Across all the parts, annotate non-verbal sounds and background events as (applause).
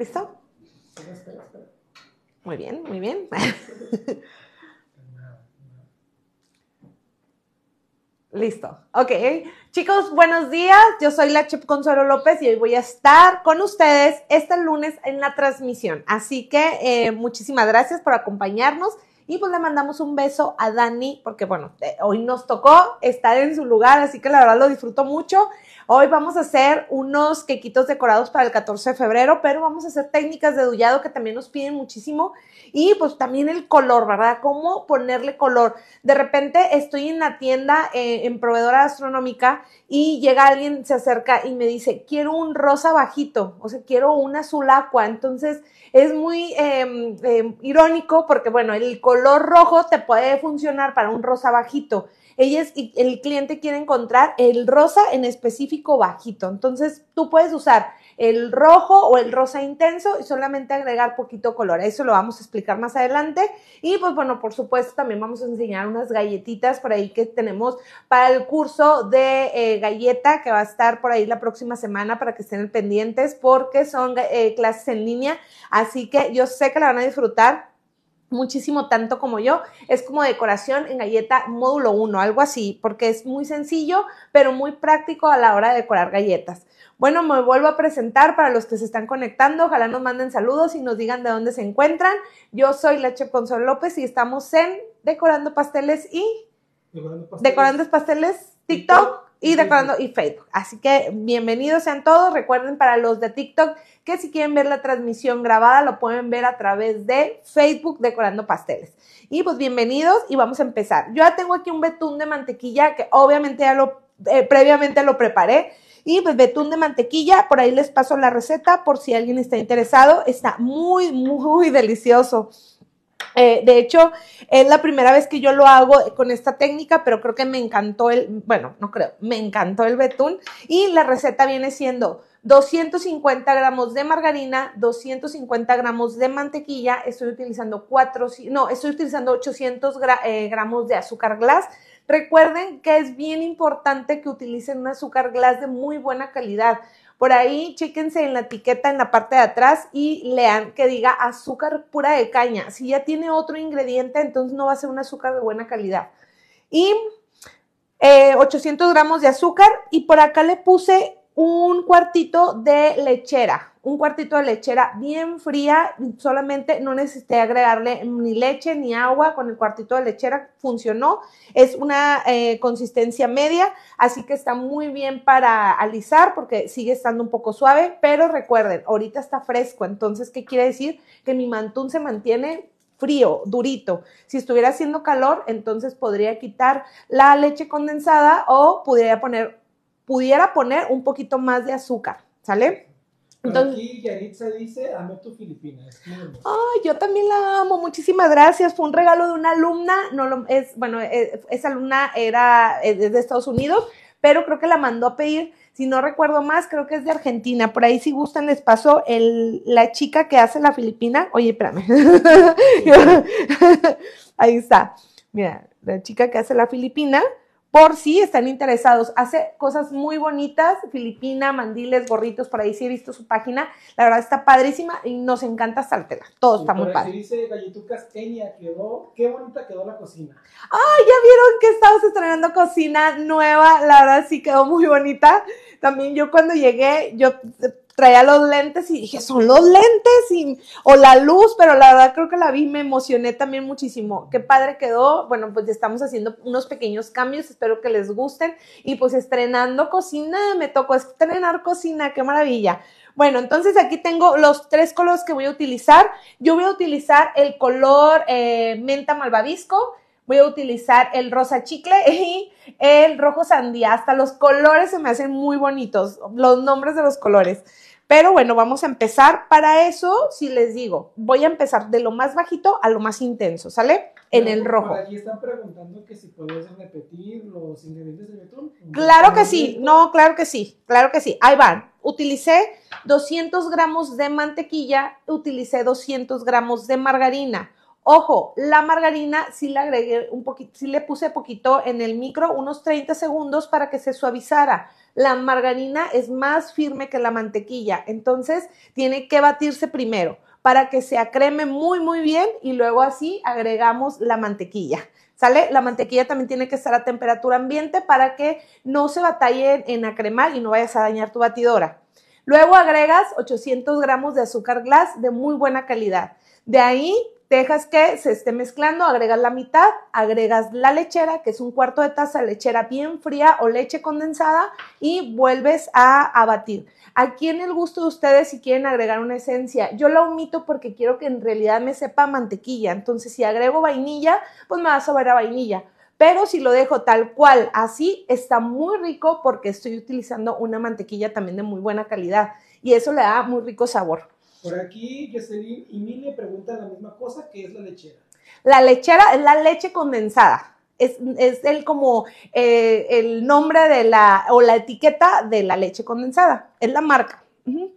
¿Listo? Muy bien, muy bien. (laughs) Listo. Ok. Chicos, buenos días. Yo soy la Chip Consuelo López y hoy voy a estar con ustedes este lunes en la transmisión. Así que eh, muchísimas gracias por acompañarnos y pues le mandamos un beso a Dani porque bueno, eh, hoy nos tocó estar en su lugar, así que la verdad lo disfruto mucho. Hoy vamos a hacer unos quequitos decorados para el 14 de febrero, pero vamos a hacer técnicas de dullado que también nos piden muchísimo. Y pues también el color, ¿verdad? ¿Cómo ponerle color? De repente estoy en la tienda eh, en proveedora astronómica y llega alguien, se acerca y me dice, quiero un rosa bajito, o sea, quiero un azul agua. Entonces es muy em, em, irónico porque, bueno, el color rojo te puede funcionar para un rosa bajito ellas y el cliente quiere encontrar el rosa en específico bajito. Entonces tú puedes usar el rojo o el rosa intenso y solamente agregar poquito color. Eso lo vamos a explicar más adelante. Y pues bueno, por supuesto también vamos a enseñar unas galletitas por ahí que tenemos para el curso de eh, galleta que va a estar por ahí la próxima semana para que estén pendientes porque son eh, clases en línea. Así que yo sé que la van a disfrutar muchísimo tanto como yo. Es como decoración en galleta módulo 1, algo así, porque es muy sencillo, pero muy práctico a la hora de decorar galletas. Bueno, me vuelvo a presentar para los que se están conectando. Ojalá nos manden saludos y nos digan de dónde se encuentran. Yo soy la Chef Consuelo López y estamos en Decorando Pasteles y... Decorando Pasteles, Decorando pasteles TikTok y decorando y Facebook. Así que bienvenidos sean todos. Recuerden para los de TikTok que si quieren ver la transmisión grabada lo pueden ver a través de Facebook Decorando Pasteles. Y pues bienvenidos y vamos a empezar. Yo ya tengo aquí un betún de mantequilla que obviamente ya lo eh, previamente lo preparé. Y pues betún de mantequilla, por ahí les paso la receta por si alguien está interesado. Está muy, muy delicioso. Eh, de hecho, es la primera vez que yo lo hago con esta técnica, pero creo que me encantó el, bueno, no creo, me encantó el betún. Y la receta viene siendo 250 gramos de margarina, 250 gramos de mantequilla, estoy utilizando 400, no, estoy utilizando 800 eh, gramos de azúcar glass. Recuerden que es bien importante que utilicen un azúcar glass de muy buena calidad. Por ahí, chéquense en la etiqueta en la parte de atrás y lean que diga azúcar pura de caña. Si ya tiene otro ingrediente, entonces no va a ser un azúcar de buena calidad. Y 800 eh, gramos de azúcar y por acá le puse un cuartito de lechera, un cuartito de lechera bien fría, solamente no necesité agregarle ni leche ni agua con el cuartito de lechera, funcionó, es una eh, consistencia media, así que está muy bien para alisar porque sigue estando un poco suave, pero recuerden, ahorita está fresco, entonces, ¿qué quiere decir? Que mi mantún se mantiene frío, durito. Si estuviera haciendo calor, entonces podría quitar la leche condensada o podría poner pudiera poner un poquito más de azúcar, ¿sale? Entonces, aquí dice, amo tu Filipina. Ay, yo también la amo, muchísimas gracias. Fue un regalo de una alumna, no es, bueno, e, esa alumna era de Estados Unidos, pero creo que la mandó a pedir, si no recuerdo más, creo que es de Argentina. Por ahí si gustan les paso el, la chica que hace la Filipina. Oye, espérame. (laughs) ahí está. Mira, la chica que hace la Filipina por si están interesados. Hace cosas muy bonitas, Filipina, mandiles, gorritos, por ahí sí he visto su página. La verdad está padrísima y nos encanta saltela. Todo está muy padre. Dice Gallitucas Kenia, quedó, qué bonita quedó la cocina. Ay, ya vieron que estamos estrenando cocina nueva. La verdad sí quedó muy bonita. También yo cuando llegué, yo traía los lentes y dije, son los lentes y, o la luz, pero la verdad creo que la vi, me emocioné también muchísimo. Qué padre quedó. Bueno, pues ya estamos haciendo unos pequeños cambios, espero que les gusten. Y pues estrenando cocina, me tocó estrenar cocina, qué maravilla. Bueno, entonces aquí tengo los tres colores que voy a utilizar. Yo voy a utilizar el color eh, menta malvavisco, voy a utilizar el rosa chicle (laughs) y el rojo sandía. Hasta los colores se me hacen muy bonitos, los nombres de los colores. Pero bueno, vamos a empezar. Para eso, si les digo, voy a empezar de lo más bajito a lo más intenso, ¿sale? en el rojo. aquí están preguntando que si puedes repetir los ingredientes del betún. Claro que sí, no, claro que sí, claro que sí. Ahí van. Utilicé 200 gramos de mantequilla, utilicé 200 gramos de margarina Ojo, la margarina sí la agregué un poquito, sí le puse poquito en el micro, unos 30 segundos para que se suavizara. La margarina es más firme que la mantequilla, entonces tiene que batirse primero para que se acreme muy muy bien y luego así agregamos la mantequilla. ¿Sale? La mantequilla también tiene que estar a temperatura ambiente para que no se batalle en acremar y no vayas a dañar tu batidora. Luego agregas 800 gramos de azúcar glass de muy buena calidad. De ahí dejas que se esté mezclando, agregas la mitad, agregas la lechera, que es un cuarto de taza de lechera bien fría o leche condensada y vuelves a, batir. Aquí en el gusto de ustedes si quieren agregar una esencia, yo la omito porque quiero que en realidad me sepa mantequilla, entonces si agrego vainilla, pues me va a sobrar a vainilla. Pero si lo dejo tal cual, así está muy rico porque estoy utilizando una mantequilla también de muy buena calidad y eso le da muy rico sabor. Por aquí, Jocelyn y Mile preguntan la misma cosa, ¿qué es la lechera? La lechera es la leche condensada. Es, es el como eh, el nombre de la, o la etiqueta de la leche condensada. Es la marca. Uh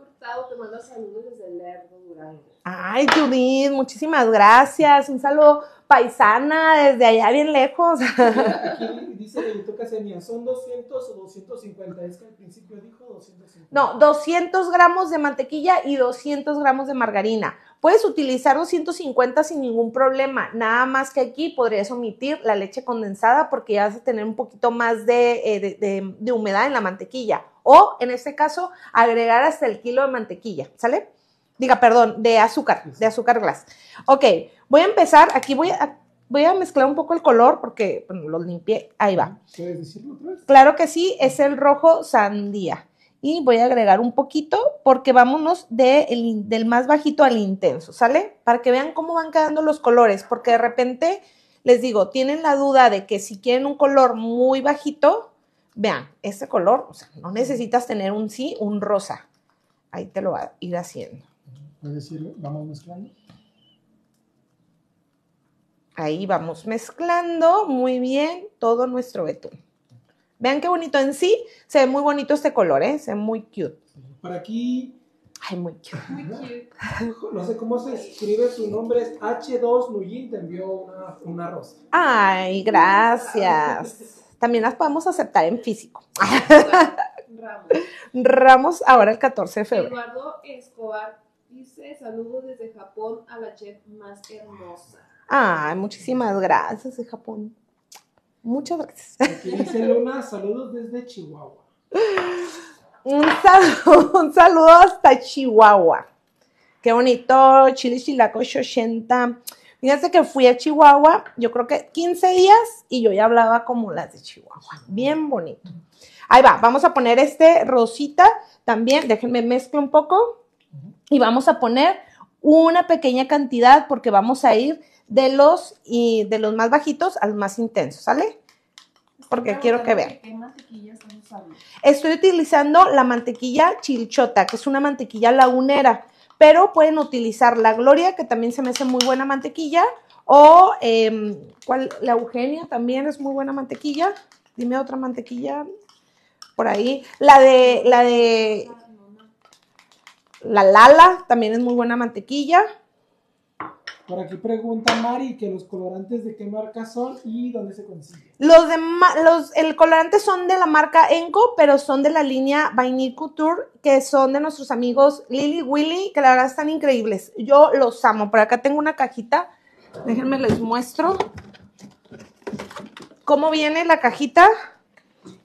Hurtado te manda saludos desde Lerdo, Durango. Ay, Judith, muchísimas gracias. Un saludo paisana desde allá bien lejos. Aquí (laughs) dice Benito Casemia, son 200 o 250, es que al principio dijo 250. No, 200 gramos de mantequilla y 200 gramos de margarina. Puedes utilizar 250 sin ningún problema, nada más que aquí podrías omitir la leche condensada porque ya vas a tener un poquito más de eh, humedad en la mantequilla. O, en este caso, agregar hasta el kilo de mantequilla, ¿sale? diga, perdón, de azúcar, de azúcar glass. Ok, voy a empezar, aquí voy a, voy a mezclar un poco el color porque lo limpié, ahí va. ¿Puedes decirlo otra vez? Claro que sí, es el rojo sandía. Y voy a agregar un poquito porque vámonos de del más bajito al intenso, ¿sale? Para que vean cómo van quedando los colores, porque de repente les digo, tienen la duda de que si quieren un color muy bajito, vean, este color, o sea, no necesitas tener un sí, un rosa. Ahí te lo va a ir haciendo. Es decir, vamos mezclando. Ahí vamos mezclando muy bien todo nuestro betún. Vean qué bonito en sí. Se ve muy bonito este color, ¿eh? Se ve muy cute. Por aquí. Ay, muy cute. No sé cómo se escribe su nombre. H2 Nuyin. Te envió una, una rosa. Ay, gracias. También las podemos aceptar en físico. Ramos. (laughs) Ramos ahora el 14 de febrero. Eduardo Escobar dice, saludos desde Japón a la chef más hermosa. Ah, muchísimas gracias de Japón. Muchas gracias. Aquí dice Luna, saludos desde Chihuahua. (laughs) Un saludo, hasta Chihuahua. Qué bonito, chile chilaco 80. Fíjense que fui a Chihuahua, yo creo que 15 días y yo ya hablaba como las de Chihuahua. Bien bonito. Ahí va, vamos a poner este rosita también. Déjenme mezclar un poco y vamos a poner una pequeña cantidad porque vamos a ir de los, y de los más bajitos al más intenso, ¿sale? Porque quiero que vean. Estoy utilizando la mantequilla chilchota, que es una mantequilla lagunera, pero pueden utilizar la Gloria, que también se me hace muy buena mantequilla, o em, ¿cuál? la Eugenia también es muy buena mantequilla. Dime otra mantequilla por ahí. La de, la de la Lala también es muy buena mantequilla. Por aquí pregunta Mari que los colorantes de qué marca son y dónde se consiguen. Los de el colorante son de la marca Enco, pero son de la línea Vainil Couture, que son de nuestros amigos Lily Willy, que la verdad están increíbles. Yo los amo. Por acá tengo una cajita. Déjenme les muestro cómo viene la cajita.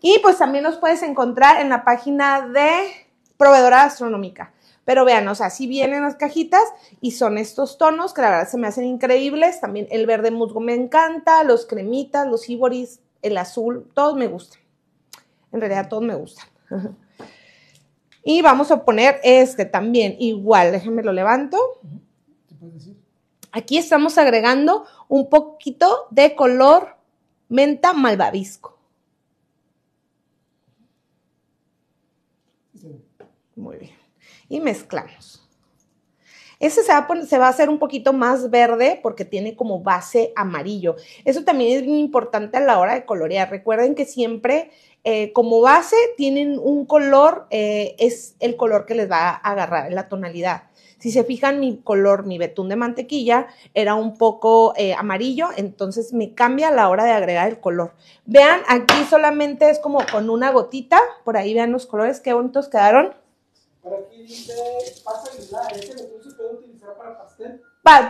Y pues también los puedes encontrar en la página de Proveedora Astronómica. Pero vean, o sea, así vienen las cajitas y son estos tonos que la verdad se me hacen increíbles. También el verde musgo me encanta, los cremitas, los íboris, el azul, todos me gustan. En realidad todos me gustan. (laughs) Y vamos a poner este también, igual, déjenme lo levanto. Aquí estamos agregando un poquito de color menta malvavisco. Muy bien y mezclamos. Ese se va, a se va, a hacer un poquito más verde porque tiene como base amarillo. Eso también es muy importante a la hora de colorear. Recuerden que siempre eh, como base tienen un color, eh, es el color que les va a agarrar la tonalidad. Si se fijan, mi color, mi betún de mantequilla era un poco eh, amarillo, entonces me cambia a la hora de agregar el color. Vean, aquí solamente es como con una gotita, por ahí vean los colores, qué bonitos quedaron para aquí dice, pasa aislada, ese recurso se puede utilizar para pastel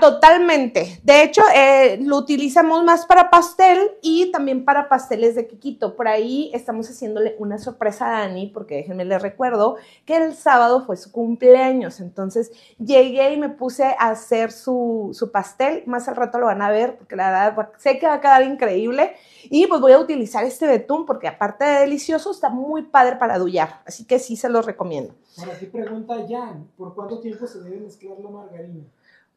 totalmente. De hecho, eh, lo utilizamos más para pastel y también para pasteles de Quiquito. Por ahí estamos haciéndole una sorpresa a Dani, porque déjenme le recuerdo que el sábado fue su cumpleaños. Entonces llegué y me puse a hacer su, pastel. Más al rato lo van a ver, porque la verdad sé que va a quedar increíble. Y pues voy a utilizar este betún, porque aparte de delicioso, está muy padre para dullar. Así que sí se los recomiendo. Ahora sí pregunta Jan, ¿por cuánto tiempo se debe mezclar la margarina?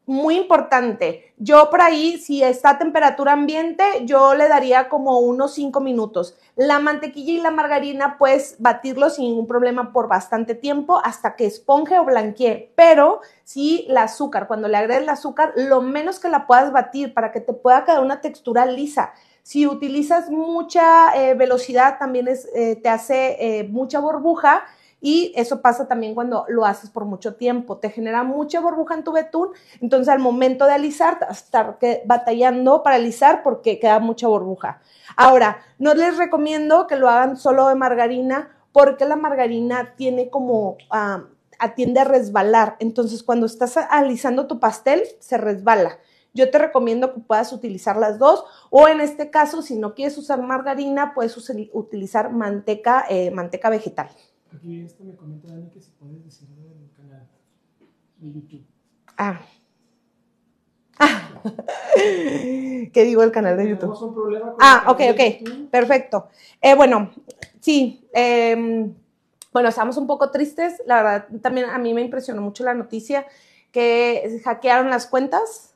muy importante. Yo por ahí, si está a temperatura ambiente, yo le daría como unos 5 minutos. La mantequilla y la margarina, puedes batirlo sin ningún problema por bastante tiempo hasta que esponje o blanquee. Pero si el azúcar, cuando le agregues el azúcar, lo menos que la puedas batir para que te pueda quedar una textura lisa. Si utilizas mucha eh, velocidad, también eh, te hace eh, mucha burbuja y eso pasa también cuando lo haces por mucho tiempo. Te genera mucha burbuja en tu betún, entonces al momento de alisar, estar batallando para alisar porque queda mucha burbuja. Ahora, no les recomiendo que lo hagan solo de margarina porque la margarina tiene como... atiende a resbalar. Entonces, cuando estás alisando tu pastel, se resbala. Yo te recomiendo que puedas utilizar las dos o en este caso, si no quieres usar margarina, puedes utilizar manteca, eh, manteca vegetal. Aquí este me comenta Dani que si puedes decirlo del canal de YouTube. Ah. (laughs) ¿Qué digo el canal de YouTube? ah, ok, ok. Perfecto. Eh, bueno, sí. Em, bueno, estamos un poco tristes. La verdad, también a mí me impresionó mucho la noticia que hackearon las cuentas.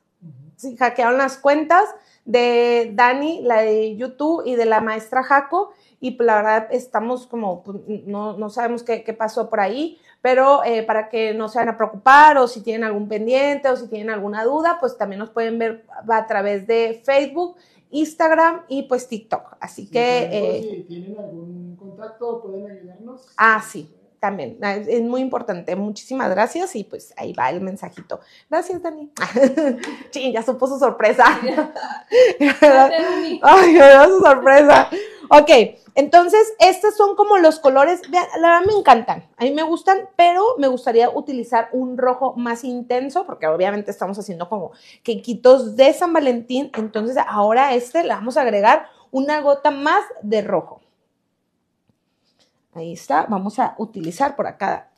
Sí, hackearon las cuentas de Dani, la de YouTube y de la maestra Jaco. Y pues, la verdad estamos como, pues, no, no sabemos qué, pasó por ahí, pero eh, para que no se van a preocupar o si tienen algún pendiente o si tienen alguna duda, pues también nos pueden ver a través de Facebook, Instagram y pues TikTok. Así que... Pues, eh, si tienen algún contacto, pueden ayudarnos. Ah, sí también, ah, es muy importante. Muchísimas gracias y pues ahí va el mensajito. Gracias, Dani. Sí, (laughs) ya supo su sorpresa. (laughs) (laughs) Ay, ya su sorpresa. Ok, entonces estos son como los colores, la verdad me encantan, a mí me gustan, pero me gustaría utilizar un rojo más intenso, porque obviamente estamos haciendo como quequitos de San Valentín, entonces ahora este le vamos a agregar una gota más de rojo. Ahí está, vamos a utilizar por acá.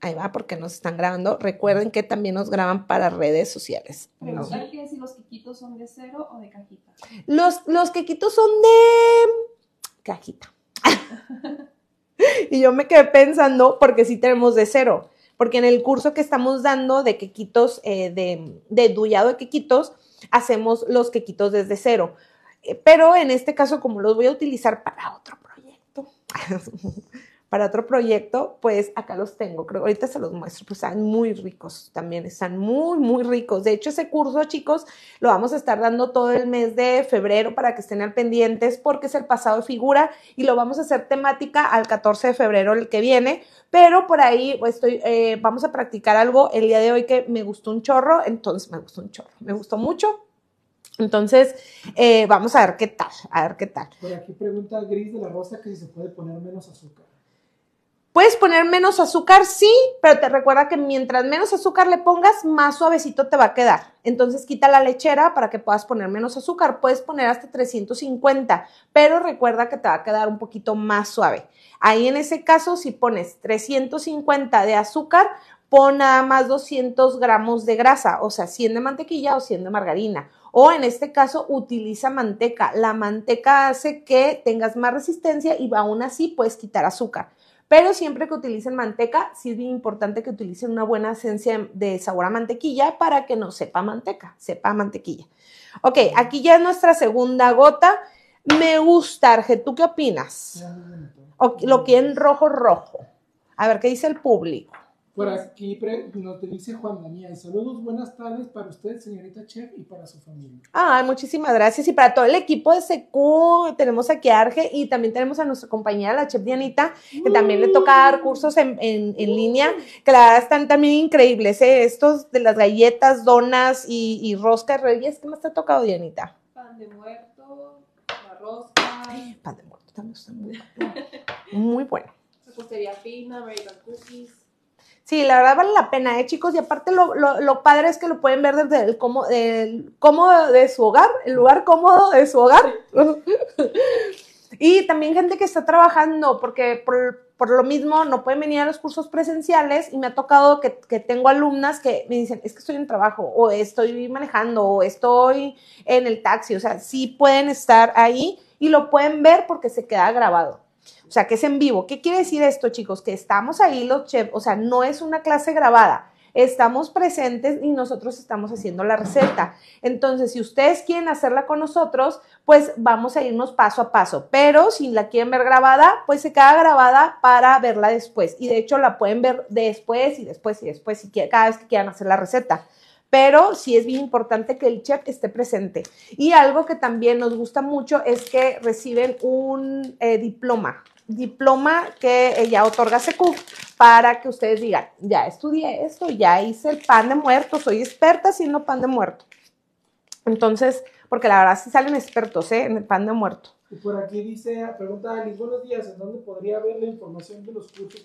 Ahí va, porque nos están grabando. Recuerden que también nos graban para redes sociales. ¿Pero no. es si los quequitos son de cero o de cajita. Los, quequitos son de cajita. (laughs) y yo me quedé pensando, porque sí tenemos de cero. Porque en el curso que estamos dando de quequitos, eh, de, de dullado de quequitos, hacemos los quequitos desde cero. Eh, pero en este caso, como los voy a utilizar para otro (laughs) para otro proyecto, pues acá los tengo. Creo ahorita se los muestro, pues están muy ricos también, están muy, muy ricos. De hecho, ese curso, chicos, lo vamos a estar dando todo el mes de febrero para que estén al pendientes porque es el pasado de figura y lo vamos a hacer temática al 14 de febrero el que viene. Pero por ahí pues, estoy, eh, vamos a practicar algo el día de hoy que me gustó un chorro, entonces me gustó un chorro, me gustó mucho. Entonces, eh, vamos a ver qué tal, a ver qué tal. Por aquí pregunta Gris de la Rosa que si se puede poner menos azúcar. Puedes poner menos azúcar, sí, pero te recuerda que mientras menos azúcar le pongas, más suavecito te va a quedar. Entonces quita la lechera para que puedas poner menos azúcar. Puedes poner hasta 350, pero recuerda que te va a quedar un poquito más suave. Ahí en ese caso, si pones 350 de azúcar, pon nada más 200 gramos de grasa, o sea, 100 de mantequilla o 100 de margarina o en este caso utiliza manteca. La manteca hace que tengas más resistencia y aún así puedes quitar azúcar. Pero siempre que utilicen manteca, sí es bien importante que utilicen una buena esencia de sabor a mantequilla para que no sepa manteca, sepa mantequilla. Ok, aquí ya es nuestra segunda gota. Me gusta, Arge, ¿tú qué opinas? lo que en rojo, rojo. A ver, ¿qué dice el público? Por pues, aquí nos dice Juan Daniel, saludos, buenas tardes para usted, señorita Chef, y para su familia. Ay, muchísimas gracias. Y para todo el equipo de SECU, tenemos aquí a Arge y también tenemos a nuestra compañera, la Chef Dianita, que también le toca dar cursos en, línea, que la verdad están también increíbles, ¿eh? Estos de las galletas, donas y, y roscas reyes. ¿Qué más te ha tocado, Dianita? Pan de muerto, la pan de muerto también está muy bueno. muy bueno. fina, American cookies. Sí, la verdad vale la pena, ¿eh, chicos? Y aparte lo, lo, lo padre es que lo pueden ver desde el, cómo, el cómodo de su hogar, el lugar cómodo de su hogar. (laughs) y también gente que está trabajando, porque por, lo mismo no pueden venir a los cursos presenciales y me ha tocado que, que, tengo alumnas que me dicen, es que estoy en trabajo o estoy manejando o estoy en el taxi, o sea, sí pueden estar ahí y lo pueden ver porque se queda grabado. O sea, que es en vivo. ¿Qué quiere decir esto, chicos? Que estamos ahí los chefs, o sea, no es una clase grabada. Estamos presentes y nosotros estamos haciendo la receta. Entonces, si ustedes quieren hacerla con nosotros, pues vamos a irnos paso a paso. Pero si la quieren ver grabada, pues se queda grabada para verla después. Y de hecho la pueden ver después y después y después, cada vez que quieran hacer la receta pero sí es bien importante que el chef esté presente. Y algo que también nos gusta mucho es que reciben un eh, diploma diploma que ella otorga SECU para que ustedes digan, ya estudié esto, ya hice el pan de muerto, soy experta haciendo pan de muerto. Entonces, porque la verdad sí salen expertos ¿eh? en el pan de muerto. Y por aquí dice, pregunta buenos días, ¿en dónde podría ver la información de los cursos,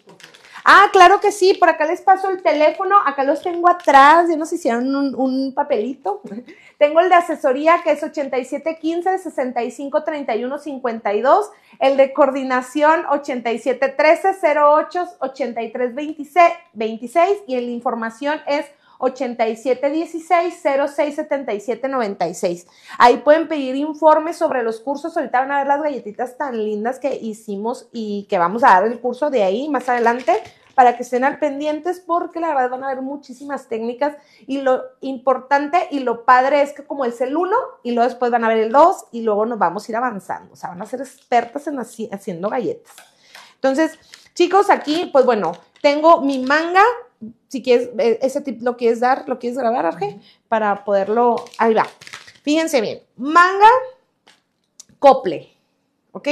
Ah, claro que sí, por acá les paso el teléfono, acá los tengo atrás, ya nos hicieron un, papelito. (laughs) tengo el de asesoría que es 8715 653152 52 el de coordinación 8713-08-8326 y el de información es 8716-067796. Ahí pueden pedir informes sobre los cursos. Ahorita van a ver las galletitas tan lindas que hicimos y que vamos a dar el curso de ahí más adelante para que estén al pendientes porque la verdad van a haber muchísimas técnicas y lo importante y lo padre es que como es el uno y luego después van a ver el dos y luego nos vamos a ir avanzando, o sea, van a ser expertas en haciendo galletas. Entonces, chicos, aquí pues bueno, tengo mi manga, si quieres, eh, ese tip lo quieres dar, lo quieres grabar, Arge, para poderlo, ahí va. Fíjense bien, manga, cople, ¿ok?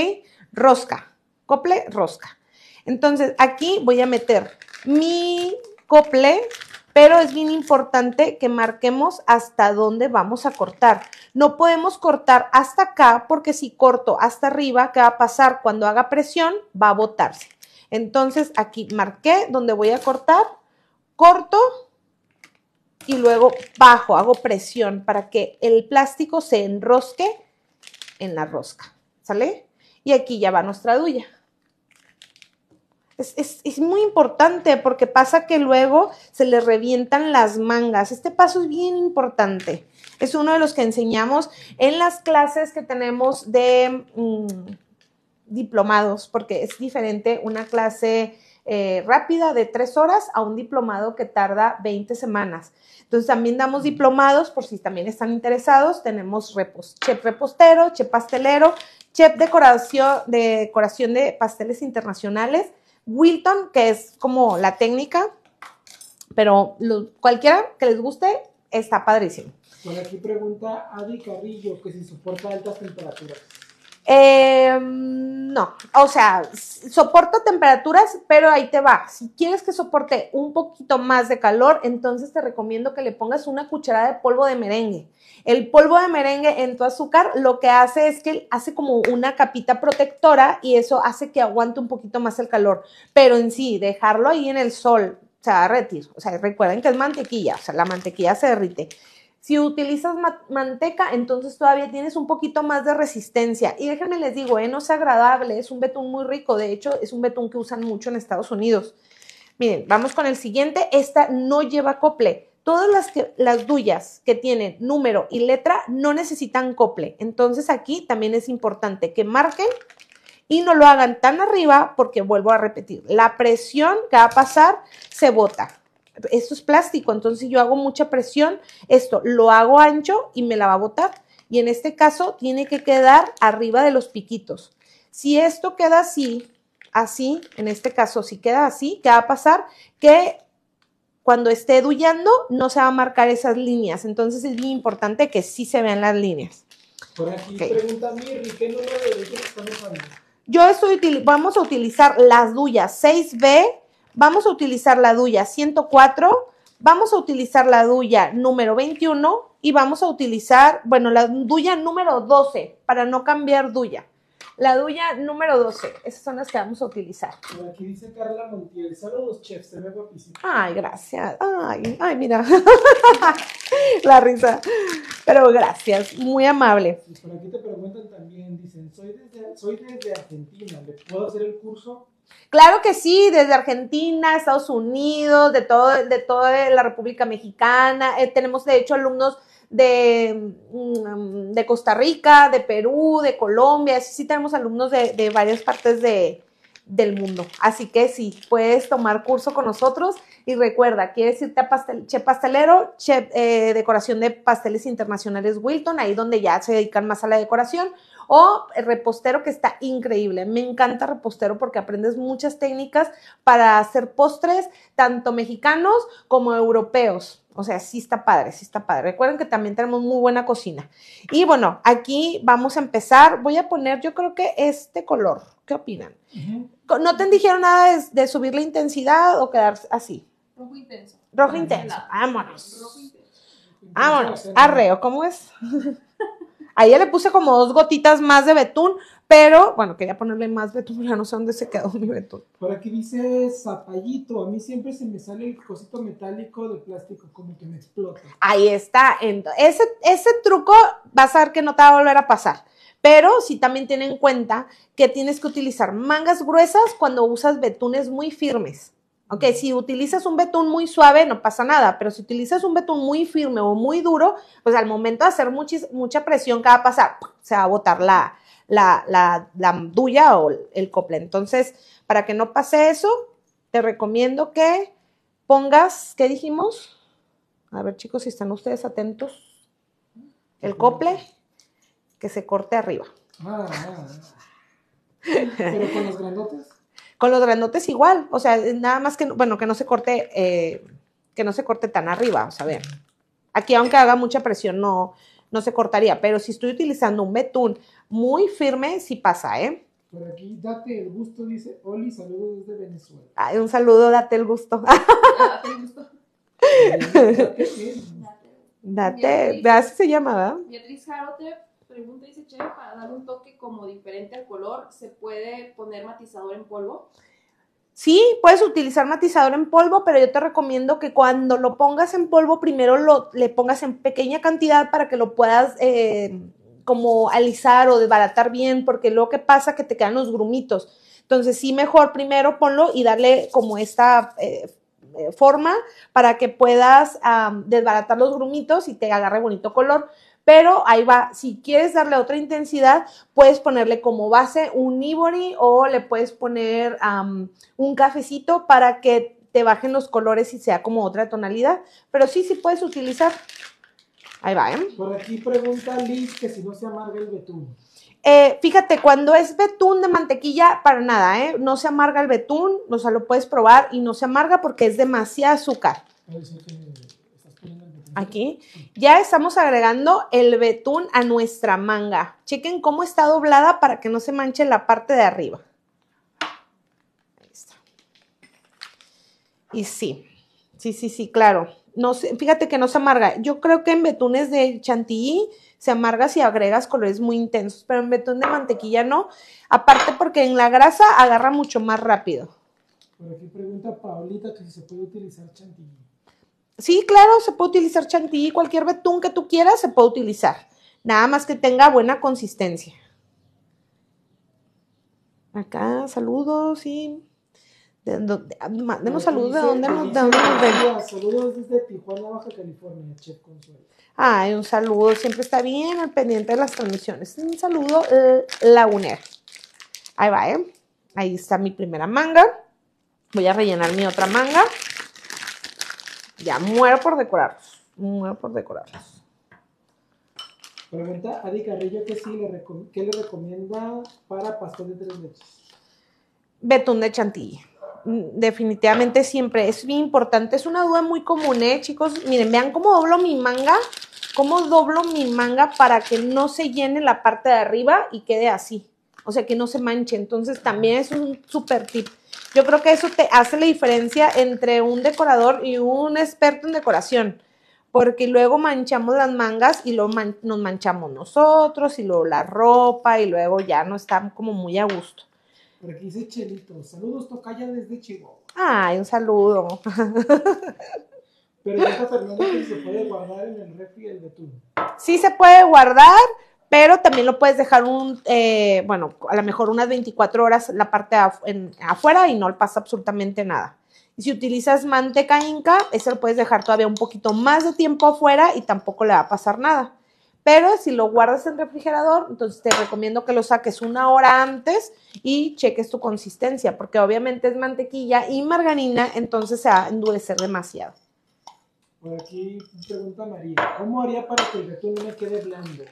Rosca, cople, rosca. Entonces, aquí voy a meter mi cople, pero es bien importante que marquemos hasta dónde vamos a cortar. No podemos cortar hasta acá porque si corto hasta arriba, ¿qué va a pasar? Cuando haga presión, va a botarse. Entonces, aquí marqué donde voy a cortar, corto y luego bajo, hago presión para que el plástico se enrosque en la rosca, ¿sale? Y aquí ya va nuestra duya es, muy importante porque pasa que luego se les revientan las mangas. Este paso es bien importante. Es uno de los que enseñamos en las clases que tenemos de mm, diplomados, porque es diferente una clase eh, rápida de tres horas a un diplomado que tarda 20 semanas. Entonces también damos diplomados por si también están interesados. Tenemos repos, chef repostero, chef pastelero, chef decoración, decoración de pasteles internacionales Wilton, que es como la técnica, pero cualquiera que les guste, está padrísimo. Bueno, aquí pregunta Adi Carrillo que si soporta altas temperaturas. Em, no, o sea, soporta temperaturas, pero ahí te va. Si quieres que soporte un poquito más de calor, entonces te recomiendo que le pongas una cucharada de polvo de merengue. El polvo de merengue en tu azúcar lo que hace es que hace como una capita protectora y eso hace que aguante un poquito más el calor. Pero en sí, dejarlo ahí en el sol se va a derretir. O sea, recuerden que es mantequilla, o sea, la mantequilla se derrite. Si utilizas manteca, entonces todavía tienes un poquito más de resistencia. Y déjenme les digo, eh, no es agradable, es un betún muy rico. De hecho, es un betún que usan mucho en Estados Unidos. Miren, vamos con el siguiente. Esta no lleva cople todas las, que, las duyas que tienen número y letra no necesitan cople. Entonces aquí también es importante que marquen y no lo hagan tan arriba porque vuelvo a repetir, la presión que va a pasar se bota. Esto es plástico, entonces yo hago mucha presión, esto lo hago ancho y me la va a botar. Y en este caso tiene que quedar arriba de los piquitos. Si esto queda así, así, en este caso si queda así, ¿qué va a pasar? Que cuando esté duyando, no se va a marcar esas líneas. Entonces es bien importante que sí se vean las líneas. Por aquí pregunta Mirri, ¿qué número de Yo estoy, vamos a utilizar las duyas 6B, vamos a utilizar la duya 104, vamos a utilizar la duya número 21 y vamos a utilizar, bueno, la duya número 12 para no cambiar duya. La duya número 12. Esas son las que vamos a utilizar. Por aquí dice Carla Montiel. Saludos, chef. Se ve guapísimo. Ay, gracias. Ay, ay, mira. (laughs) La risa. Pero gracias. Muy amable. por aquí te preguntan también. Dicen, soy desde, soy desde Argentina. ¿Le puedo hacer el curso? Claro que sí, desde Argentina, Estados Unidos, de, todo, de toda la República Mexicana. Eh, tenemos, de hecho, alumnos de, mm, de, Costa Rica, de Perú, de Colombia, sí tenemos alumnos de, varias partes de, del mundo. Así que sí, puedes tomar curso con nosotros y recuerda, quieres irte a pastel, Chef Pastelero, Chef eh, Decoración de Pasteles Internacionales Wilton, ahí donde ya se dedican más a la decoración, o repostero que está increíble. Me encanta repostero porque aprendes muchas técnicas para hacer postres, tanto mexicanos como europeos. O sea, sí está padre, sí está padre. Recuerden que también tenemos muy buena cocina. Y bueno, aquí vamos a empezar. Voy a poner, yo creo que este color. ¿Qué opinan? ¿No te dijeron nada de, subir la intensidad o quedarse así? Rojo intenso. Rojo intenso. Vámonos. Rojo intenso. Vámonos. Arreo, ¿cómo es? (laughs) Ahí ya le puse como dos gotitas más de betún, pero bueno, quería ponerle más betún, ya no sé dónde se quedó mi betún. Por aquí dice zapallito, a mí siempre se me sale el cosito metálico de plástico, como que me explota. Ahí está, ese, ese truco vas a ver que no te va a volver a pasar. Pero sí también tienen en cuenta que tienes que utilizar mangas gruesas cuando usas betunes muy firmes. Ok, si utilizas un betún muy suave, no pasa nada, pero si utilizas un betún muy firme o muy duro, pues al momento de hacer mucha presión, que va a pasar? Se va a botar la, la, la, duya o el cople. Entonces, para que no pase eso, te recomiendo que pongas, ¿qué dijimos? A ver, chicos, si están ustedes atentos. El cople que se corte arriba. Ah, ah, ah. ¿Pero con los grandotes? Con los grandotes igual, o sea, nada más que, bueno, que no se corte, eh, que no se corte tan arriba, o sea, a ver. Aquí aunque haga mucha presión, no, no se cortaría, pero si estoy utilizando un betún muy firme, sí pasa, ¿eh? Por aquí, date el gusto, dice Oli, saludos desde Venezuela. Ay, un saludo, date el gusto. Ah, date el gusto. (laughs) date, date. se llama, Beatriz Jarote pregunta dice Che, para dar un toque como diferente al color, ¿se puede poner matizador en polvo? Sí, puedes utilizar matizador en polvo, pero yo te recomiendo que cuando lo pongas en polvo, primero lo, le pongas en pequeña cantidad para que lo puedas eh, como alisar o desbaratar bien, porque lo que pasa que te quedan los grumitos. Entonces sí, mejor primero ponlo y darle como esta eh, eh, forma para que puedas desbaratar los grumitos y te agarre bonito color pero ahí va, si quieres darle otra intensidad, puedes ponerle como base un ivory o le puedes poner un cafecito para que te bajen los colores y sea como otra tonalidad, pero sí, sí puedes utilizar. Ahí va, ¿eh? Por aquí pregunta Liz que si no se amarga el betún. Eh, fíjate, cuando es betún de mantequilla, para nada, ¿eh? No se amarga el betún, o sea, lo puedes probar y no se amarga porque es demasiado azúcar aquí, ya estamos agregando el betún a nuestra manga. Chequen cómo está doblada para que no se manche la parte de arriba. Ahí está. Y sí, sí, sí, sí, claro. No, fíjate que no se amarga. Yo creo que en betunes de chantilly se amarga si agregas colores muy intensos, pero en betún de mantequilla no. Aparte porque en la grasa agarra mucho más rápido. Por aquí pregunta Paulita que si se puede utilizar chantilly. Sí, claro, se puede utilizar chantilly, cualquier betún que tú quieras se puede utilizar. Nada más que tenga buena consistencia. Acá, saludos, sí. De, ah, saludos de dónde nos, Saludos desde Tijuana, Baja California, Chef Ay, un saludo, siempre está bien al pendiente de las transmisiones. Un saludo, eh, la UNER. Ahí va, ¿eh? Ahí está mi primera manga. Voy a rellenar mi otra manga. Ya, muero por decorarlos. Muero por decorarlos. Pregunta Adi Carrillo que sí le ¿qué le recomienda para pastel de tres leches. Betún de chantilly. Mm, definitivamente siempre es bien importante. Es una duda muy común, ¿eh, chicos? Miren, vean cómo doblo mi manga. Cómo doblo mi manga para que no se llene la parte de arriba y quede así. O sea, que no se manche. Entonces, también es un súper tip yo creo que eso te hace la diferencia entre un decorador y un experto en decoración, porque luego manchamos las mangas y luego nos manchamos nosotros y luego la ropa y luego ya no está como muy a gusto. Por aquí dice Chelito, saludos Tocaya desde Chihuahua. Ay, un saludo. Pero ya Fernando que se puede guardar en el refri el betún. Sí se puede guardar, pero también lo puedes dejar un, eh, bueno, a lo mejor unas 24 horas la parte afuera y no le pasa absolutamente nada. Y si utilizas manteca inca, eso lo puedes dejar todavía un poquito más de tiempo afuera y tampoco le va a pasar nada. Pero si lo guardas en refrigerador, entonces te recomiendo que lo saques una hora antes y cheques tu consistencia, porque obviamente es mantequilla y margarina, entonces se va a endurecer demasiado. Por aquí pregunta María, ¿cómo haría para que el betún quede blando?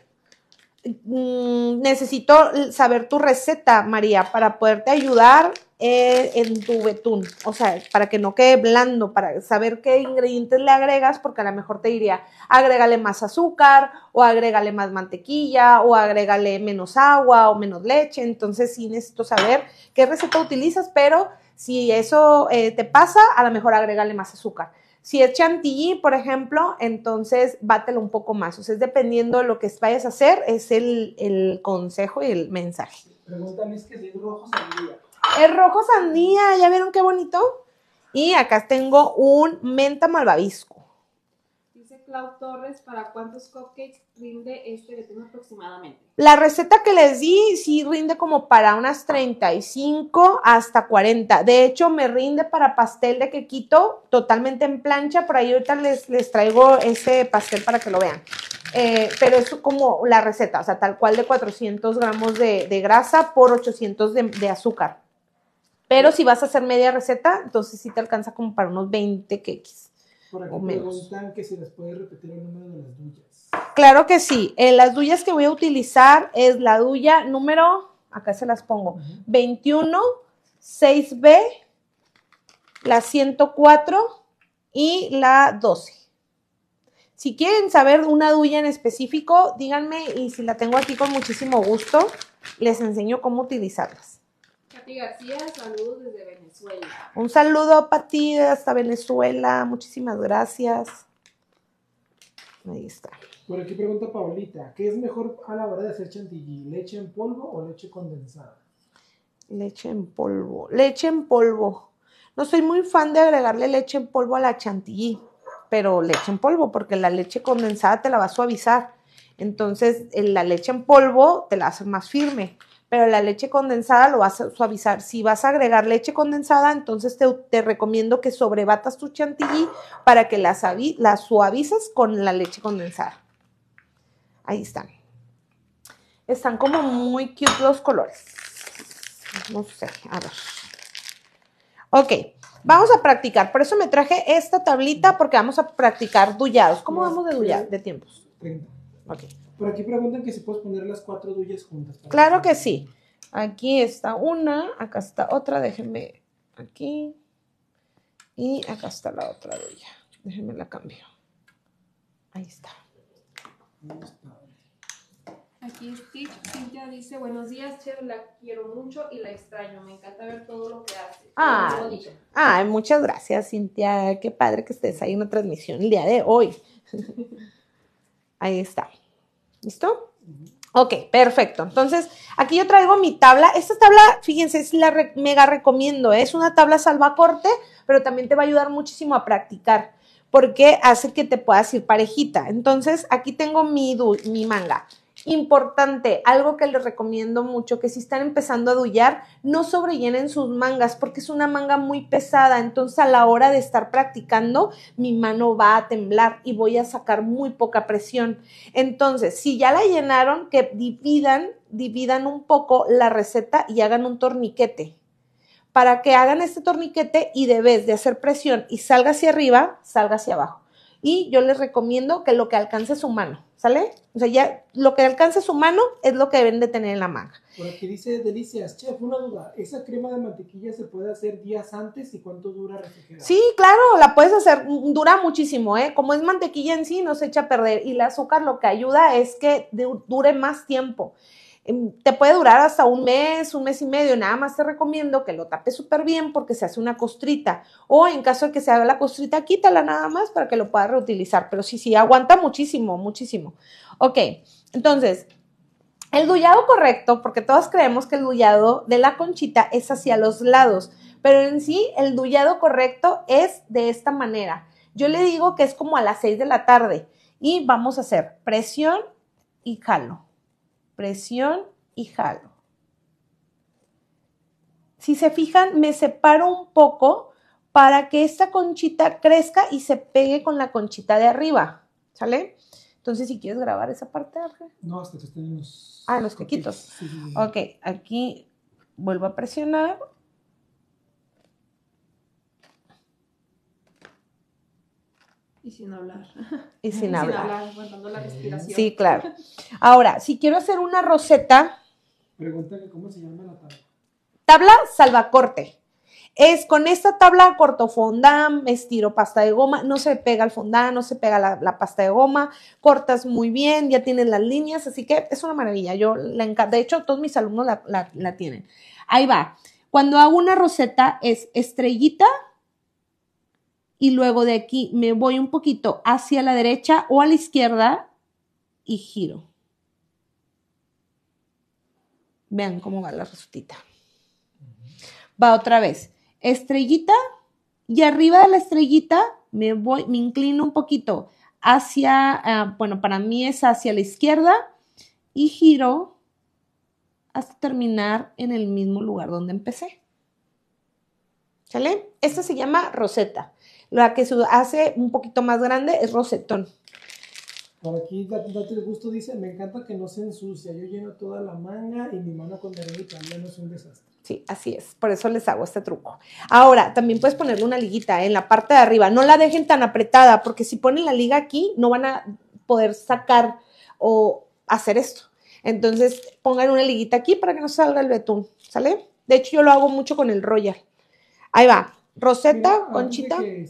Mm, necesito saber tu receta, María, para poderte ayudar eh, en tu betún. O sea, para que no quede blando, para saber qué ingredientes le agregas, porque a lo mejor te diría, agrégale más azúcar, o agrégale más mantequilla, o agrégale menos agua, o menos leche. Entonces sí necesito saber qué receta utilizas, pero si eso eh, te pasa, a lo mejor agrégale más azúcar si es chantilly, por ejemplo, entonces bátelo un poco más. O sea, es dependiendo de lo que vayas a hacer, es el, consejo y el mensaje. Pregúntame, es que es rojo sandía. Es rojo sandía, ¿ya vieron qué bonito? Y acá tengo un menta malvavisco. Clau Torres, ¿para cuántos cupcakes rinde este que tengo aproximadamente? La receta que les di sí rinde como para unas 35 hasta 40. De hecho, me rinde para pastel de quequito totalmente en plancha. Por ahí ahorita les, les traigo ese pastel para que lo vean. Eh, pero es como la receta, o sea, tal cual de 400 gramos de, grasa por 800 de, azúcar. Pero si vas a hacer media receta, entonces sí te alcanza como para unos 20 cakes. Por que se les puede repetir el número de las duyas. Claro que sí. las duyas que voy a utilizar es la duya número, acá se las pongo, 21, 6B, la 104 y la 12. Si quieren saber una duya en específico, díganme y si la tengo aquí con muchísimo gusto, les enseño cómo utilizarlas. García, saludos desde Venezuela. Un saludo, ti hasta Venezuela. Muchísimas gracias. Ahí está. Por aquí pregunta Paulita, ¿qué es mejor a la hora de hacer chantilly? ¿Leche en polvo o leche condensada? Leche en polvo. Leche en polvo. No soy muy fan de agregarle leche en polvo a la chantilly, pero leche en polvo, porque la leche condensada te la va a suavizar. Entonces, eh, la leche en polvo te la hace más firme pero la leche condensada lo vas a suavizar. Si vas a agregar leche condensada, entonces te, recomiendo que sobrebatas tu chantilly para que la, la suavices con la leche condensada. Ahí están. Están como muy cute los colores. No sé, a ver. Ok, vamos a practicar. Por eso me traje esta tablita porque vamos a practicar dullados. ¿Cómo vamos de dullados? De tiempos. Ok. Por aquí preguntan que si puedes poner las cuatro duyas juntas. Claro que sí. Aquí está una, acá está otra, déjenme aquí. Y acá está la otra duya. Déjenme la cambio. Ahí está. está. Aquí Cintia dice, buenos días, Cher, la quiero mucho y la extraño, me encanta ver todo lo que hace. Ah, ay, muchas gracias, Cintia, qué padre que estés ahí en la transmisión el día de hoy. (laughs) ahí está. ¿Listo? Ok, perfecto. Entonces, aquí yo traigo mi tabla. Esta tabla, fíjense, es la mega recomiendo. ¿eh? Es una tabla salvacorte, pero también te va a ayudar muchísimo a practicar porque hace que te puedas ir parejita. Entonces, aquí tengo mi manga. Importante, algo que les recomiendo mucho, que si están empezando a dullar, no sobrellenen sus mangas porque es una manga muy pesada, entonces a la hora de estar practicando, mi mano va a temblar y voy a sacar muy poca presión. Entonces, si ya la llenaron, que dividan, dividan un poco la receta y hagan un torniquete para que hagan este torniquete y debes de hacer presión y salga hacia arriba, salga hacia abajo y yo les recomiendo que lo que alcance su mano, ¿sale? O sea, ya lo que alcance su mano es lo que deben de tener en la manga. Por aquí dice Delicias, chef, una duda, ¿esa crema de mantequilla se puede hacer días antes y cuánto dura refrigerada? Sí, claro, la puedes hacer, dura muchísimo, ¿eh? Como es mantequilla en sí, no se echa a perder y el azúcar lo que ayuda es que dure más tiempo. Em, te puede durar hasta un mes, un mes y medio, nada más te recomiendo que lo tapes súper bien porque se hace una costrita. O en caso de que se haga la costrita, quítala nada más para que lo puedas reutilizar. Pero sí, sí, aguanta muchísimo, muchísimo. Ok, entonces, el dullado correcto, porque todos creemos que el dullado de la conchita es hacia los lados, pero en sí el dullado correcto es de esta manera. Yo le digo que es como a las 6 de la tarde y vamos a hacer presión y jalo presión y jalo. Si se fijan, me separo un poco para que esta conchita crezca y se pegue con la conchita de arriba, ¿sale? Entonces, si quieres grabar esa parte, No, hasta que estén los... Ah, los tequitos. Ok, aquí vuelvo a presionar Y sin hablar. (laughs) Y sin, hablar. la respiración. Sí, claro. Ahora, si quiero hacer una roseta. Pregúntale cómo se llama la tabla. Tabla salvacorte. Es con esta tabla corto fondant, estiro pasta de goma, no se pega el fondán, no se pega la, pasta de goma, cortas muy bien, ya tienen las líneas, así que es una maravilla. Yo la de hecho, todos mis alumnos la tienen. Ahí va. Cuando hago una roseta es estrellita, y luego de aquí me voy un poquito hacia la derecha o a la izquierda y giro. Vean cómo va la resultita. Va otra vez. Estrellita y arriba de la estrellita me voy, me inclino un poquito hacia, ah, bueno, para mí es hacia la izquierda y giro hasta terminar en el mismo lugar donde empecé. ¿Sale? Esta se llama roseta. La que se hace un poquito más grande es rosetón. Por aquí, date el gusto, dice, me encanta que no se ensucia. Yo lleno toda la manga y mi mano con también no es un desastre. Sí, así es. Por eso les hago este truco. Ahora, también puedes ponerle una liguita ¿eh? en la parte de arriba. No la dejen tan apretada, porque si ponen la liga aquí, no van a poder sacar o hacer esto. Entonces, pongan una liguita aquí para que no salga el betún, ¿sale? De hecho, yo lo hago mucho con el Royal. Ahí va. Roseta, Conchita. Que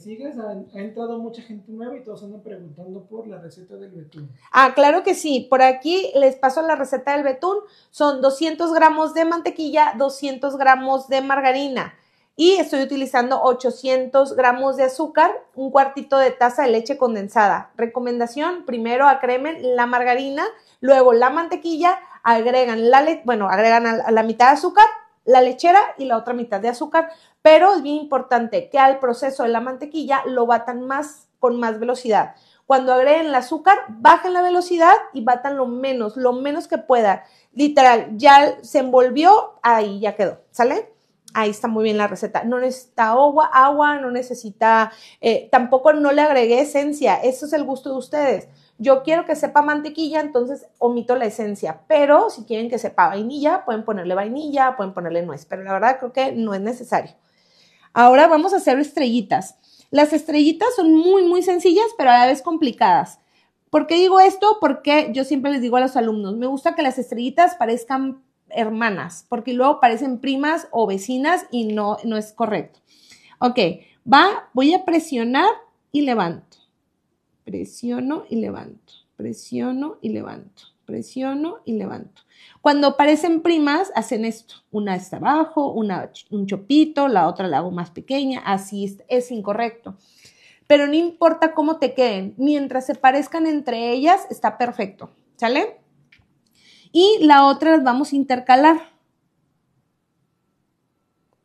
ha, entrado mucha gente nueva y todos andan preguntando por la receta del betún. Ah, claro que sí. Por aquí les paso la receta del betún. Son 200 gramos de mantequilla, 200 gramos de margarina y estoy utilizando 800 gramos de azúcar, un cuartito de taza de leche condensada. Recomendación, primero acremen la margarina, luego la mantequilla, agregan la, bueno, agregan la mitad de azúcar, la lechera y la otra mitad de azúcar. Pero es bien importante que al proceso de la mantequilla lo batan más con más velocidad. Cuando agreguen el azúcar, bajen la velocidad y batan lo menos, lo menos que pueda. Literal, ya se envolvió, ahí ya quedó, ¿sale? Ahí está muy bien la receta. No necesita agua, agua no necesita, eh, tampoco no le agregué esencia, eso es el gusto de ustedes. Yo quiero que sepa mantequilla, entonces omito la esencia, pero si quieren que sepa vainilla, pueden ponerle vainilla, pueden ponerle nuez, pero la verdad creo que no es necesario. Ahora vamos a hacer estrellitas. Las estrellitas son muy, muy sencillas, pero a la vez complicadas. ¿Por qué digo esto? Porque yo siempre les digo a los alumnos, me gusta que las estrellitas parezcan hermanas, porque luego parecen primas o vecinas y no, no es correcto. Ok, va, voy a presionar y levanto. Presiono y levanto. Presiono y levanto presiono y levanto. Cuando aparecen primas, hacen esto. Una está abajo, una un chopito, la otra la hago más pequeña, así es, incorrecto. Pero no importa cómo te queden, mientras se parezcan entre ellas, está perfecto, ¿sale? Y la otra las vamos a intercalar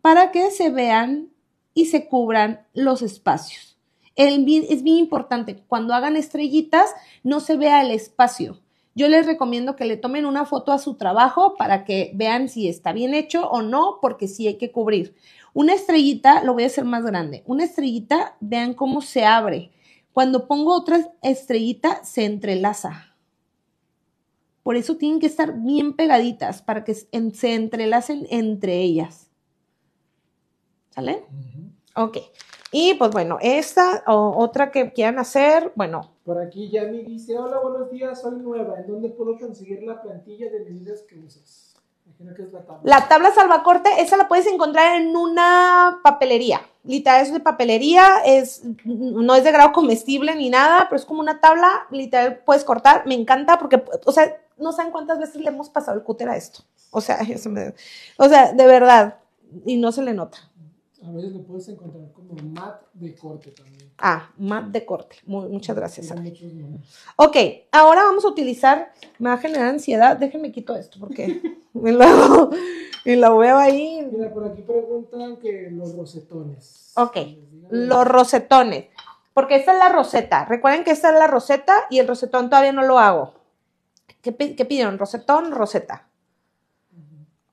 para que se vean y se cubran los espacios. El, es bien importante, cuando hagan estrellitas, no se vea el espacio, yo les recomiendo que le tomen una foto a su trabajo para que vean si está bien hecho o no, porque sí hay que cubrir. Una estrellita, lo voy a hacer más grande, una estrellita, vean cómo se abre. Cuando pongo otra estrellita, se entrelaza. Por eso tienen que estar bien pegaditas para que se entrelacen entre ellas. ¿Sale? Ok. Y pues bueno, esta o otra que quieran hacer, bueno. Por aquí Yami dice, hola, buenos días, soy nueva. ¿En dónde puedo conseguir la plantilla de medidas que usas? que es la tabla. La tabla salvacorte, esa la puedes encontrar en una papelería. Literal es de papelería, es, no es de grado comestible ni nada, pero es como una tabla, literal puedes cortar. Me encanta porque, o sea, no saben cuántas veces le hemos pasado el cúter a esto. O sea, (laughs) o sea, de verdad, y no se le nota. A veces lo puedes encontrar como mat de corte también. Ah, mat de corte. muchas gracias. Okay, ok, ahora vamos a utilizar, me va a generar ansiedad. Déjenme quito esto porque (laughs) me, lo, veo ahí. Mira, por aquí preguntan que los rosetones. Ok, los rosetones. Porque esta es la roseta. Recuerden que esta es la roseta y el rosetón todavía no lo hago. ¿Qué, qué pidieron? ¿Rosetón roseta?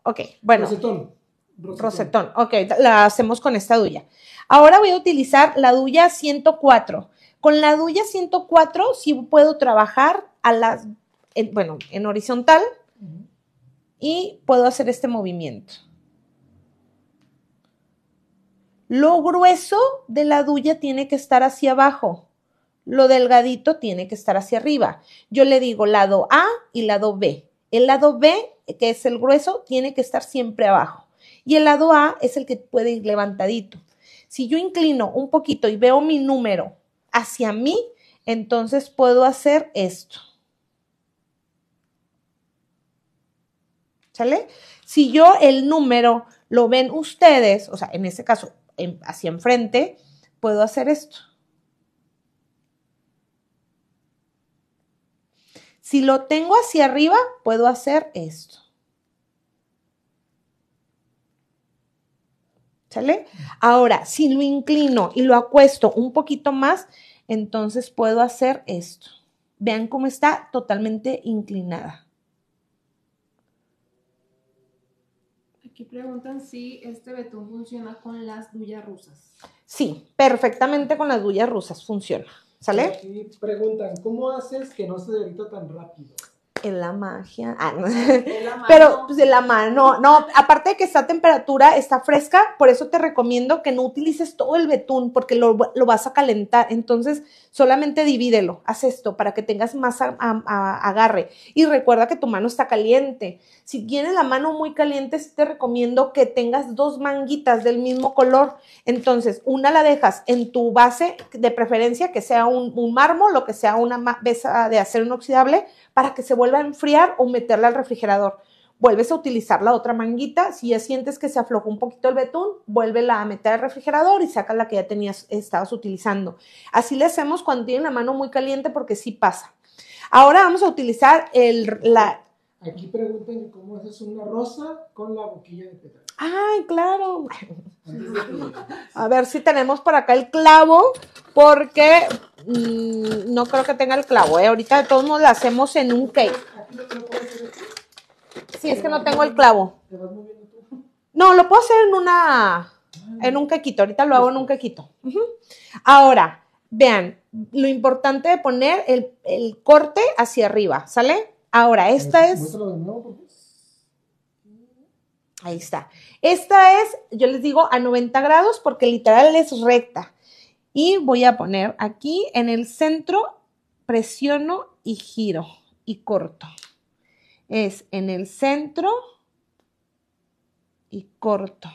Ok, bueno. Rosetón. Rosetón. Ok, la hacemos con esta duya. Ahora voy a utilizar la duya 104. Con la duya 104 sí puedo trabajar a las, en, bueno, en horizontal y puedo hacer este movimiento. Lo grueso de la duya tiene que estar hacia abajo. Lo delgadito tiene que estar hacia arriba. Yo le digo lado A y lado B. El lado B, que es el grueso, tiene que estar siempre abajo y el lado A es el que puede ir levantadito. Si yo inclino un poquito y veo mi número hacia mí, entonces puedo hacer esto. ¿Sale? Si yo el número lo ven ustedes, o sea, en este caso hacia enfrente, puedo hacer esto. Si lo tengo hacia arriba, puedo hacer esto. ¿Sale? Ahora, si lo inclino y lo acuesto un poquito más, entonces puedo hacer esto. Vean cómo está totalmente inclinada. Aquí preguntan si este betún funciona con las duyas rusas. Sí, perfectamente con las duyas rusas funciona. ¿Sale? Aquí preguntan, ¿cómo haces que no se derrita tan rápido? en la magia. Ah, no. Pero pues en la mano, no, aparte de que está a temperatura, está fresca, por eso te recomiendo que no utilices todo el betún porque lo, vas a calentar. Entonces, solamente divídelo, haz esto para que tengas más agarre. Y recuerda que tu mano está caliente. Si tienes la mano muy caliente, te recomiendo que tengas dos manguitas del mismo color. Entonces, una la dejas en tu base, de preferencia que sea un, un mármol o que sea una besa de acero inoxidable para que se vuelva a enfriar o meterla al refrigerador. Vuelves a utilizar la otra manguita, si ya sientes que se aflojó un poquito el betún, vuélvela a meter al refrigerador y saca la que ya tenías, estabas utilizando. Así le hacemos cuando tienen la mano muy caliente porque sí pasa. Ahora vamos a utilizar el, la, Aquí preguntan cómo haces una rosa con la boquilla de petróleo. ¡Ay, claro! A ver si tenemos por acá el clavo, porque mm, no creo que tenga el clavo. ¿eh? Ahorita de todos modos la hacemos en un cake. Sí, es que no tengo el clavo. No, lo puedo hacer en una, en un quequito. Ahorita lo hago en un quequito. Ahora, vean, lo importante de poner el, el corte hacia arriba, ¿sale? Ahora, esta es... Ahí está. Esta es, yo les digo, a 90 grados porque literal es recta. Y voy a poner aquí en el centro, presiono y giro y corto. Es en el centro y corto.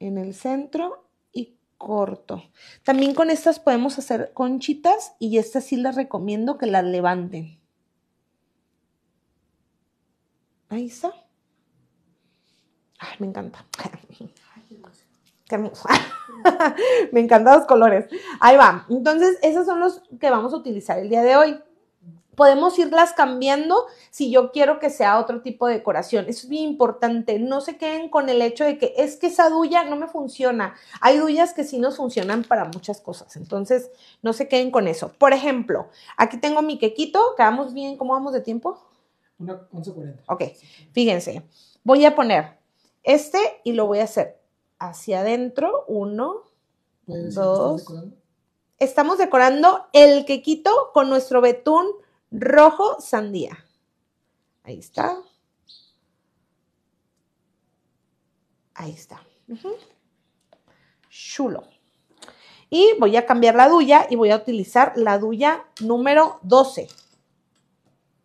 En el centro y corto. También con estas podemos hacer conchitas y estas sí les recomiendo que las levanten. Ahí está. Ay, me encanta. (laughs) (laughs) me encantan los colores. Ahí va. Entonces, esos son los que vamos a utilizar el día de hoy. Podemos irlas cambiando si yo quiero que sea otro tipo de decoración. Eso es bien importante. No se queden con el hecho de que es que esa duya no me funciona. Hay duyas que sí nos funcionan para muchas cosas. Entonces, no se queden con eso. Por ejemplo, aquí tengo mi quequito. Quedamos bien. ¿Cómo vamos de tiempo? 11.40. Ok. Fíjense. Voy a poner este y lo voy a hacer hacia adentro, uno, dos. Estamos decorando el quequito con nuestro betún rojo sandía. Ahí está. Ahí está. Chulo. Y voy a cambiar la duya y voy a utilizar la duya número 12.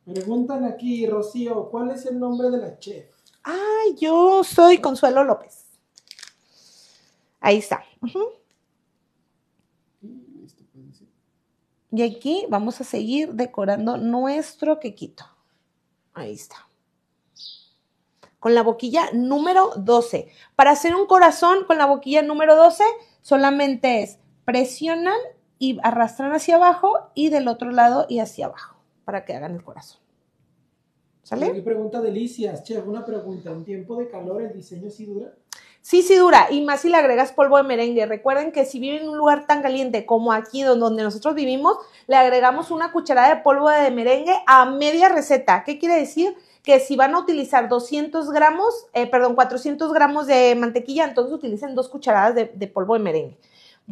Preguntan aquí, Rocío, ¿cuál es el nombre de la chef? ¡Ay! yo soy Consuelo López. Ahí está. Y aquí vamos a seguir decorando nuestro quequito. Ahí está. Con la boquilla número 12. Para hacer un corazón con la boquilla número 12, solamente es presionan y arrastran hacia abajo y del otro lado y hacia abajo para que hagan el corazón. ¿Sale? pregunta delicias, che, una pregunta. ¿un tiempo de calor el diseño sí dura? Sí, sí dura, y más si le agregas polvo de merengue. Recuerden que si viven en un lugar tan caliente como aquí, donde nosotros vivimos, le agregamos una cucharada de polvo de merengue a media receta. ¿Qué quiere decir? Que si van a utilizar 200 gramos, eh, perdón, 400 gramos de mantequilla, entonces utilicen dos cucharadas de polvo de merengue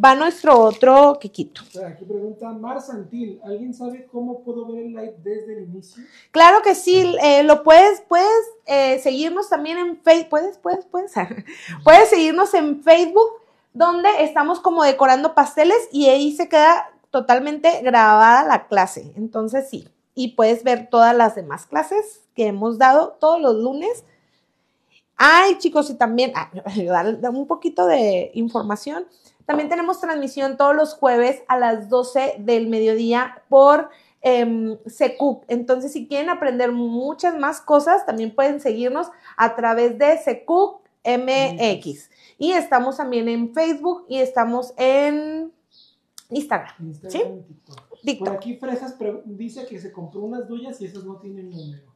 va nuestro otro Kikito. Aquí pregunta Mar Santil, ¿alguien sabe cómo puedo ver el live desde el inicio? Claro que sí, eh, lo puedes, puedes eh, seguirnos también en Facebook, puedes, puedes, puedes, (laughs) puedes seguirnos en Facebook, donde estamos como decorando pasteles y ahí se queda totalmente grabada la clase, entonces sí, y puedes ver todas las demás clases que hemos dado todos los lunes. Ay, chicos, y también (laughs) dar, un poquito de información. También tenemos transmisión todos los jueves a las 12 del mediodía por eh, Entonces, si quieren aprender muchas más cosas, también pueden seguirnos a través de Secup MX. Y estamos también en Facebook y estamos en Instagram. ¿sí? Por aquí Fresas dice que se compró unas duyas y esas no tienen número.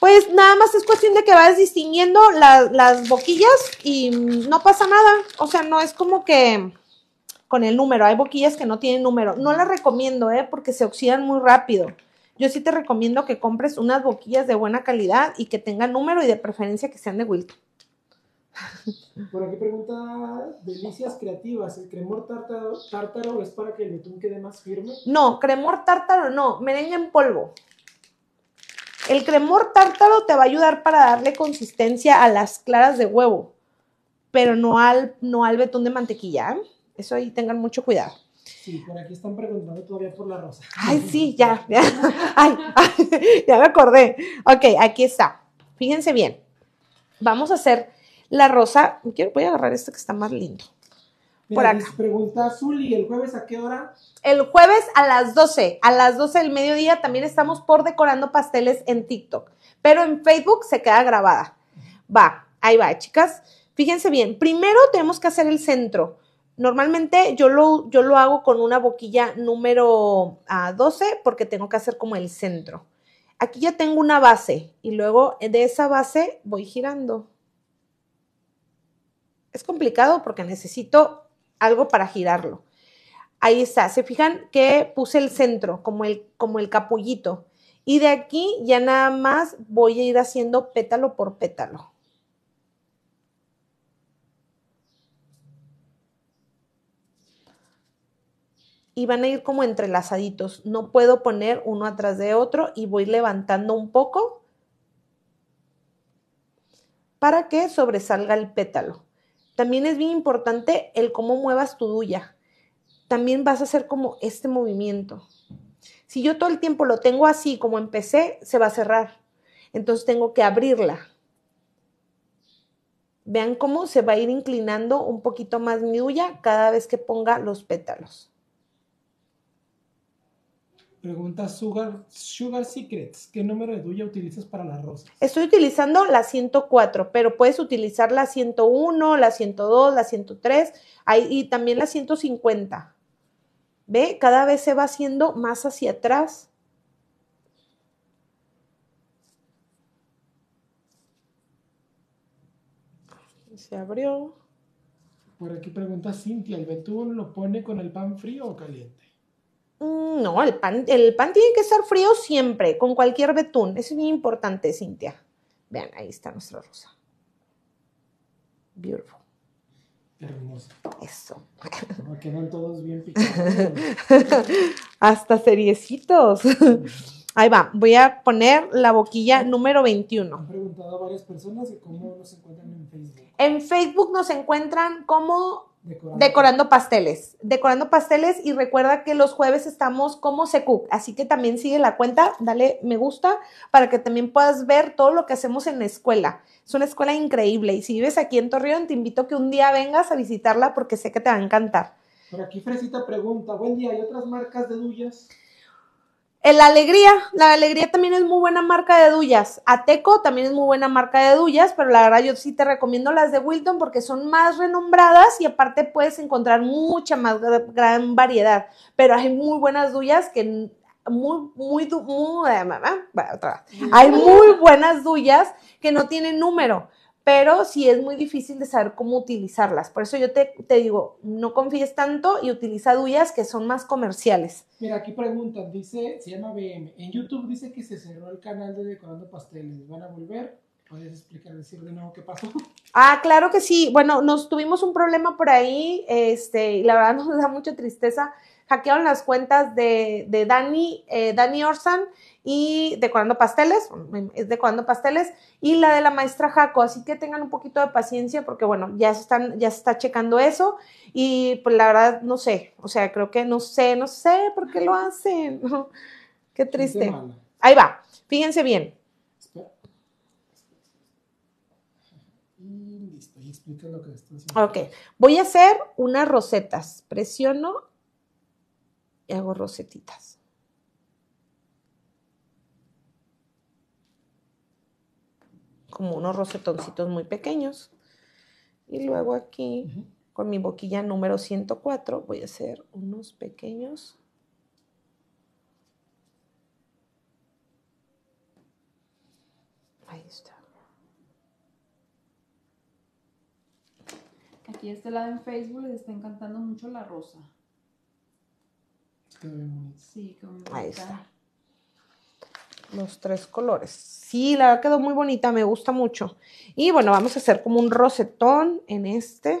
Pues nada más es cuestión de que vayas distinguiendo las boquillas y no pasa nada. O sea, no es como que con el número. Hay boquillas que no tienen número. No las recomiendo, ¿eh? Porque se oxidan muy rápido. Yo sí te recomiendo que compres unas boquillas de buena calidad y que tengan número y de preferencia que sean de Wilton. Por aquí pregunta Delicias Creativas, ¿el cremor tártaro, es para que el betún quede más firme? No, cremor tártaro no, merengue en polvo. El cremor tártaro te va a ayudar para darle consistencia a las claras de huevo, pero no al, no al betún de mantequilla. ¿eh? Eso ahí tengan mucho cuidado. Sí, por aquí están preguntando todavía por la rosa. Ay, sí, ya, (laughs) ya. Ay, ya me acordé. Ok, aquí está. Fíjense bien. Vamos a hacer la rosa. Voy a agarrar esta que está más lindo. Por acá. Pregunta Azul, ¿y el jueves a qué hora? El jueves a las 12, a las 12 del mediodía también estamos por decorando pasteles en TikTok, pero en Facebook se queda grabada. Va, ahí va, chicas. Fíjense bien, primero tenemos que hacer el centro. Normalmente yo lo, yo lo hago con una boquilla número 12 ah, porque tengo que hacer como el centro. Aquí ya tengo una base y luego de esa base voy girando. Es complicado porque necesito algo para girarlo. Ahí está. Se fijan que puse el centro, como el, como el capullito. Y de aquí ya nada más voy a ir haciendo pétalo por pétalo. y van a ir como entrelazaditos. No puedo poner uno atrás de otro y voy levantando un poco para que sobresalga el pétalo. También es bien importante el cómo muevas tu duya. También vas a hacer como este movimiento. Si yo todo el tiempo lo tengo así como empecé, se va a cerrar. Entonces tengo que abrirla. Vean cómo se va a ir inclinando un poquito más mi duya cada vez que ponga los pétalos. Pregunta Sugar, Secrets, ¿qué número de duya utilizas para las arroz? Estoy utilizando la 104, pero puedes utilizar la 101, la 102, la 103 ahí, y también la 150. ¿Ve? Cada vez se va haciendo más hacia atrás. Se abrió. Por aquí pregunta Cintia, ¿el betún lo pone con el pan frío o caliente? Mm, no, el pan, el pan tiene que estar frío siempre, con cualquier betún. es muy importante, Cintia. Vean, ahí está nuestra rosa. Beautiful. Hermoso. Eso. No, quedan todos bien (laughs) picados. Hasta seriecitos. Ahí va, voy a poner la boquilla número 21. Han preguntado a varias personas cómo nos encuentran en Facebook. En Facebook nos encuentran como Decorando. pasteles, decorando pasteles y recuerda que los jueves estamos como Secu, así que también sigue la cuenta, dale me gusta para que también puedas ver todo lo que hacemos en la escuela. Es una escuela increíble y si vives aquí en Torreón te invito que un día vengas a visitarla porque sé que te va a encantar. Por aquí Fresita pregunta, buen día, ¿hay otras marcas de duyas? La alegría, la alegría también es muy buena marca de duyas. Ateco también es muy buena marca de duyas, pero la verdad yo sí te recomiendo las de Wilton porque son más renombradas y aparte puedes encontrar mucha más gran variedad. Pero hay muy buenas duyas que muy, muy, muy, eh, Hay muy buenas duyas que no tienen número pero sí es muy difícil de saber cómo utilizarlas. Por eso yo te, digo, no confíes tanto y utiliza duyas que son más comerciales. Mira, aquí preguntan, dice, se llama BM, en YouTube dice que se cerró el canal de Decorando Pasteles, ¿van a volver? ¿Puedes explicar, decir de nuevo qué pasó? (laughs) Ah, claro que sí. Bueno, nos tuvimos un problema por ahí, este, y la verdad (laughs) nos da mucha tristeza hackearon las cuentas de, de Dani, eh, Orsan y Decorando Pasteles, es Decorando Pasteles, y la de la maestra Jaco, así que tengan un poquito de paciencia porque bueno, ya se, están, ya está checando eso y pues la verdad no sé, o sea, creo que no sé, no sé por qué lo hacen. qué triste. Ahí va, fíjense bien. Y lo que Ok, voy a hacer unas rosetas. Presiono y hago rosetitas. Como unos rosetoncitos muy pequeños. Y luego aquí, con mi boquilla número 104, voy a hacer unos pequeños Ahí está. Aquí este lado en Facebook les está encantando mucho la rosa. Ahí está. Los tres colores. Sí, la quedó muy bonita, me gusta mucho. Y bueno, vamos a hacer como un rosetón en este.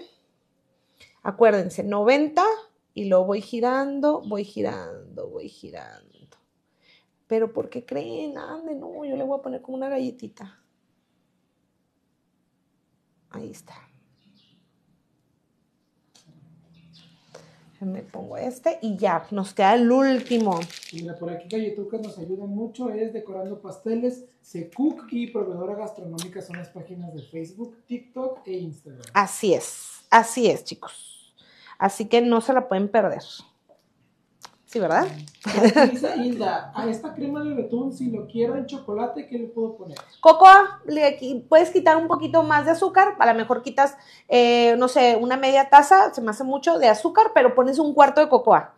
Acuérdense, 90 y lo voy girando, voy girando, voy girando. Pero ¿por qué creen? Ande, no, yo le voy a poner como una galletita. Ahí está. me pongo este y ya, nos queda el último. Mira, por aquí que nos ayuda mucho, es Decorando Pasteles, Secook y Proveedora Gastronómica son las páginas de Facebook, TikTok e Instagram. Así es, así es, chicos. Así que no se la pueden perder. ¿verdad? a esta crema de betún, si lo quiero en chocolate, ¿qué le puedo poner? Cocoa, le puedes quitar un poquito más de azúcar, a lo mejor quitas, eh, no sé, una media taza, se me hace mucho, de azúcar, pero pones un cuarto de cocoa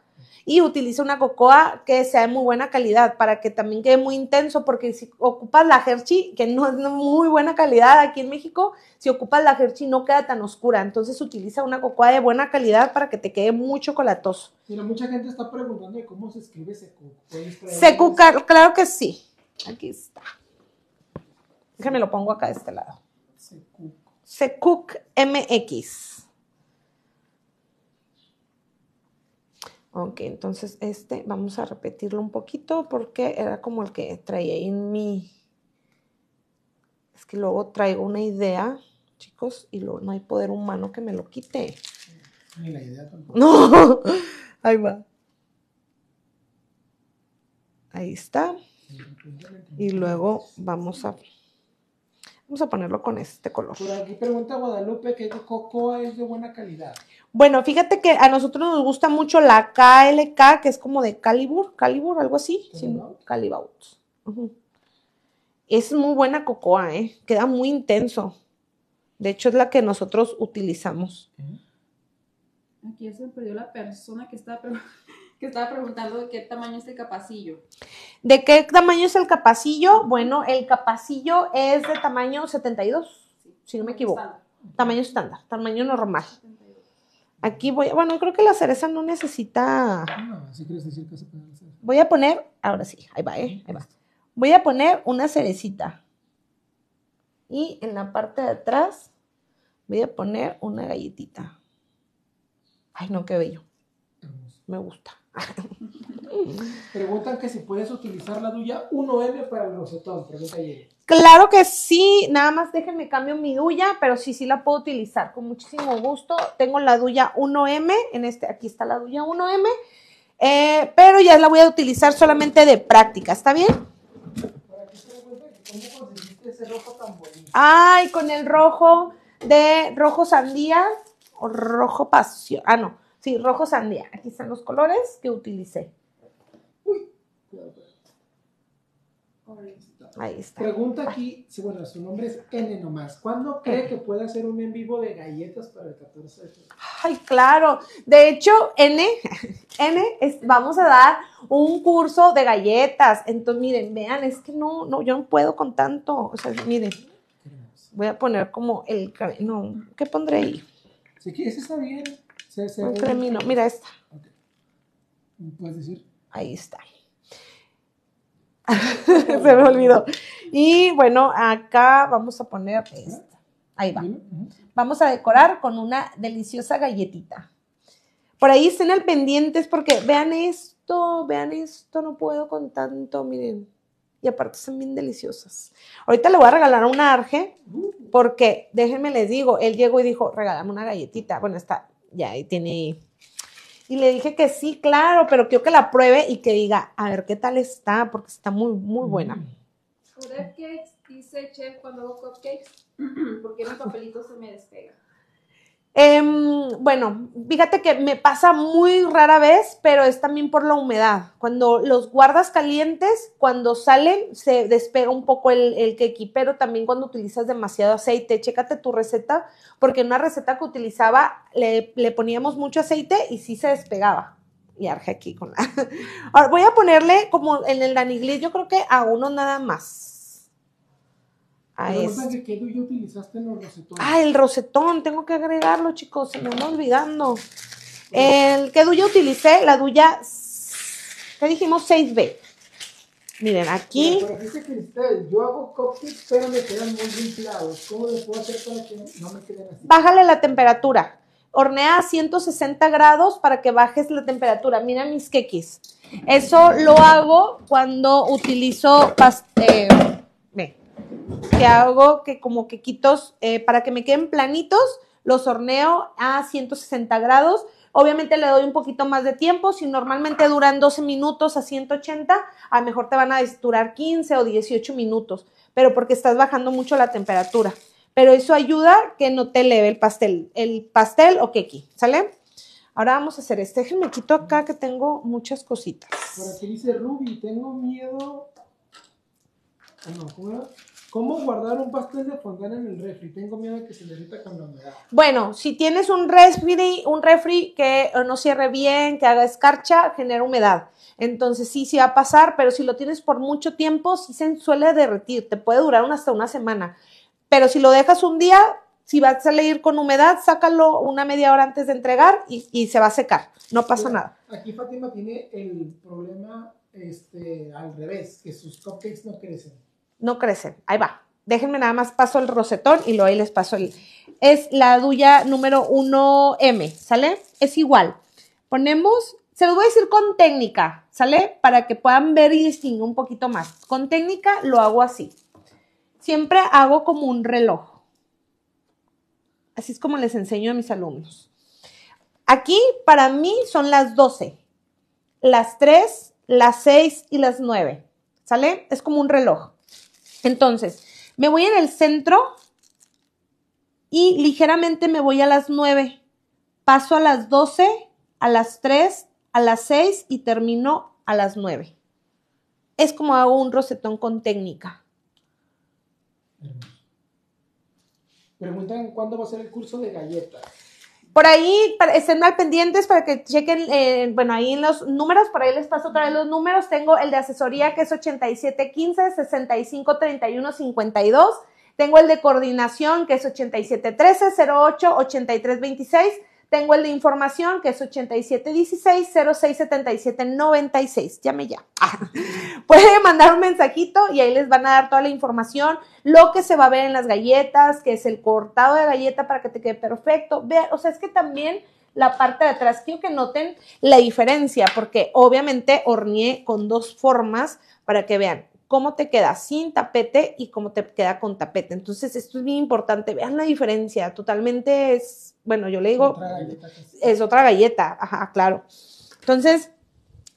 y utiliza una cocoa que sea de muy buena calidad para que también quede muy intenso, porque si ocupas la Hershey, que no es muy buena calidad aquí en México, si ocupas la Hershey no queda tan oscura, entonces utiliza una cocoa de buena calidad para que te quede muy chocolatoso. Mira, mucha gente está preguntando cómo se escribe Secu. Secu, claro, que sí. Aquí está. Déjame lo pongo acá de este lado. Secuc. Secuc MX. Ok, entonces este vamos a repetirlo un poquito porque era como el que traía en mi... Es que luego traigo una idea, chicos, y no hay poder humano que me lo quite. Ni la idea tampoco. No, (laughs) ahí va. Ahí está. Y luego vamos a... Vamos a ponerlo con este color. Por aquí pregunta Guadalupe que el cocoa es de buena calidad. Bueno, fíjate que a nosotros nos gusta mucho la KLK, que es como de Calibur, Calibur, algo así. Sí, ¿no? Es muy buena cocoa, ¿eh? Queda muy intenso. De hecho, es la que nosotros utilizamos. Aquí se perdió la persona (laughs) que estaba, preguntando de qué tamaño es el capacillo. ¿De qué tamaño es el capacillo? Bueno, el capacillo es de tamaño 72, si no me equivoco. Tamaño estándar, tamaño normal. Aquí voy, bueno, creo que la cereza no necesita... Ah, no, Así decir que se puede hacer. Voy a poner, ahora sí, ahí va, ¿eh? Ahí va. Voy a poner una cerecita. Y en la parte de atrás voy a poner una galletita. Ay, no, qué bello. Me gusta. (laughs) Preguntan que si puedes utilizar la duya 1M para el rosetón. Claro que sí, nada más déjenme cambio mi duya, pero sí, sí la puedo utilizar con muchísimo gusto. Tengo la duya 1M, en este, aquí está la duya 1M, eh, pero ya la voy a utilizar solamente de práctica, ¿está bien? Ay, con el rojo de rojo sandía o rojo pasión. Ah, no, sí, rojo sandía. Aquí están los colores que utilicé. Ahí está. Pregunta aquí, bueno, su nombre es N nomás. ¿Cuándo cree que puede hacer un en vivo de galletas para el 14 de febrero? Ay, claro. De hecho, N, (laughs) N, vamos a dar un curso de galletas. Entonces, miren, vean, es que no, no, yo no puedo con tanto. O sea, miren, voy a poner como el, no, ¿qué pondré ahí? Si quieres, está bien. un cremino, mira esta. ¿Puedes decir? Ahí está. (laughs) Se me olvidó. Y bueno, acá vamos a poner esta. Ahí va. Vamos a decorar con una deliciosa galletita. Por ahí estén al pendientes porque vean esto, vean esto, no puedo con tanto, miren. Y aparte son bien deliciosas. Ahorita le voy a regalar un arje porque, déjenme les digo, él llegó y dijo, regálame una galletita. Bueno, está, ya ahí tiene y le dije que sí, claro, pero quiero que la pruebe y que diga, a ver qué tal está, porque está muy, muy buena. Mm. Cupcakes, dice chef cuando hago cupcakes, (clears throat) porque mi papelito se me despega. Em, bueno, fíjate que me pasa muy rara vez, pero es también por la humedad. Cuando los guardas calientes, cuando salen, se despega un poco el, el keki, pero también cuando utilizas demasiado aceite, chécate tu receta, porque en una receta que utilizaba le, poníamos mucho aceite y sí se despegaba. Y arje aquí con la... (laughs) Ahora voy a ponerle como en el daniglis, yo creo que a uno nada más a este. ¿Qué utilizaste en los rosetones? Ah, el rosetón, tengo que agregarlo, chicos, se me van olvidando. El que duya utilicé, la duya, ¿qué dijimos? 6B. Miren, aquí. Mira, pero dice Cristel, yo hago cupcakes, pero me quedan muy inflados. ¿Cómo les puedo hacer para que no me queden así? Bájale la temperatura. Hornea a 160 grados para que bajes la temperatura. Mira mis quequis. Eso lo hago cuando utilizo eh, que hago que como que quitos, eh, para que me queden planitos, los horneo a 160 grados. Obviamente le doy un poquito más de tiempo, si normalmente duran 12 minutos a 180, a lo mejor te van a durar 15 o 18 minutos, pero porque estás bajando mucho la temperatura. Pero eso ayuda que no te leve el pastel, el pastel o keki, ¿sale? Ahora vamos a hacer este. Déjenme quito acá que tengo muchas cositas. ¿para qué dice Ruby, tengo miedo. Ah, no, ¿Cómo guardar un pastel de fondant en el refri? Tengo miedo de que se derrita con la humedad. Bueno, si tienes un refri, que eh, no cierre bien, que haga escarcha, genera humedad. Entonces sí, sí va a pasar, pero si lo tienes por mucho tiempo, sí se suele derretir. Te puede durar hasta una semana. Pero si lo dejas un día, si va a salir con humedad, sácalo una media hora antes de entregar y, se va a secar. No pasa nada. Aquí Fátima tiene el problema este, al revés, que sus cupcakes no crecen no crecen. Ahí va. Déjenme nada más paso el rosetón y luego ahí les paso el. Es la duya número 1M, ¿sale? Es igual. Ponemos, se lo voy a decir con técnica, ¿sale? Para que puedan ver y distinguir un poquito más. Con técnica lo hago así. Siempre hago como un reloj. Así es como les enseño a mis alumnos. Aquí para mí son las 12, las 3, las 6 y las 9. ¿Sale? Es como un reloj. Entonces, me voy en el centro y ligeramente me voy a las 9. Paso a las 12, a las 3, a las 6 y termino a las 9. Es como hago un rosetón con técnica. Preguntan cuándo va a ser el curso de galletas. Por ahí estén al pendientes para que chequen, eh, bueno, ahí en los números, por ahí les paso otra vez los números. Tengo el de asesoría que es 8715 6531 Tengo el de coordinación que es 8713 08 8326 tengo el de información que es 8716-067796. Llame ya. (laughs) Puede mandar un mensajito y ahí les van a dar toda la información, lo que se va a ver en las galletas, que es el cortado de galleta para que te quede perfecto. o sea, es que también la parte de atrás. Quiero que noten la diferencia porque obviamente horneé con dos formas para que vean cómo te queda sin tapete y cómo te queda con tapete. Entonces, esto es bien importante. Vean la diferencia. Totalmente es, bueno, yo le digo, es... otra galleta. Ajá, claro. Entonces,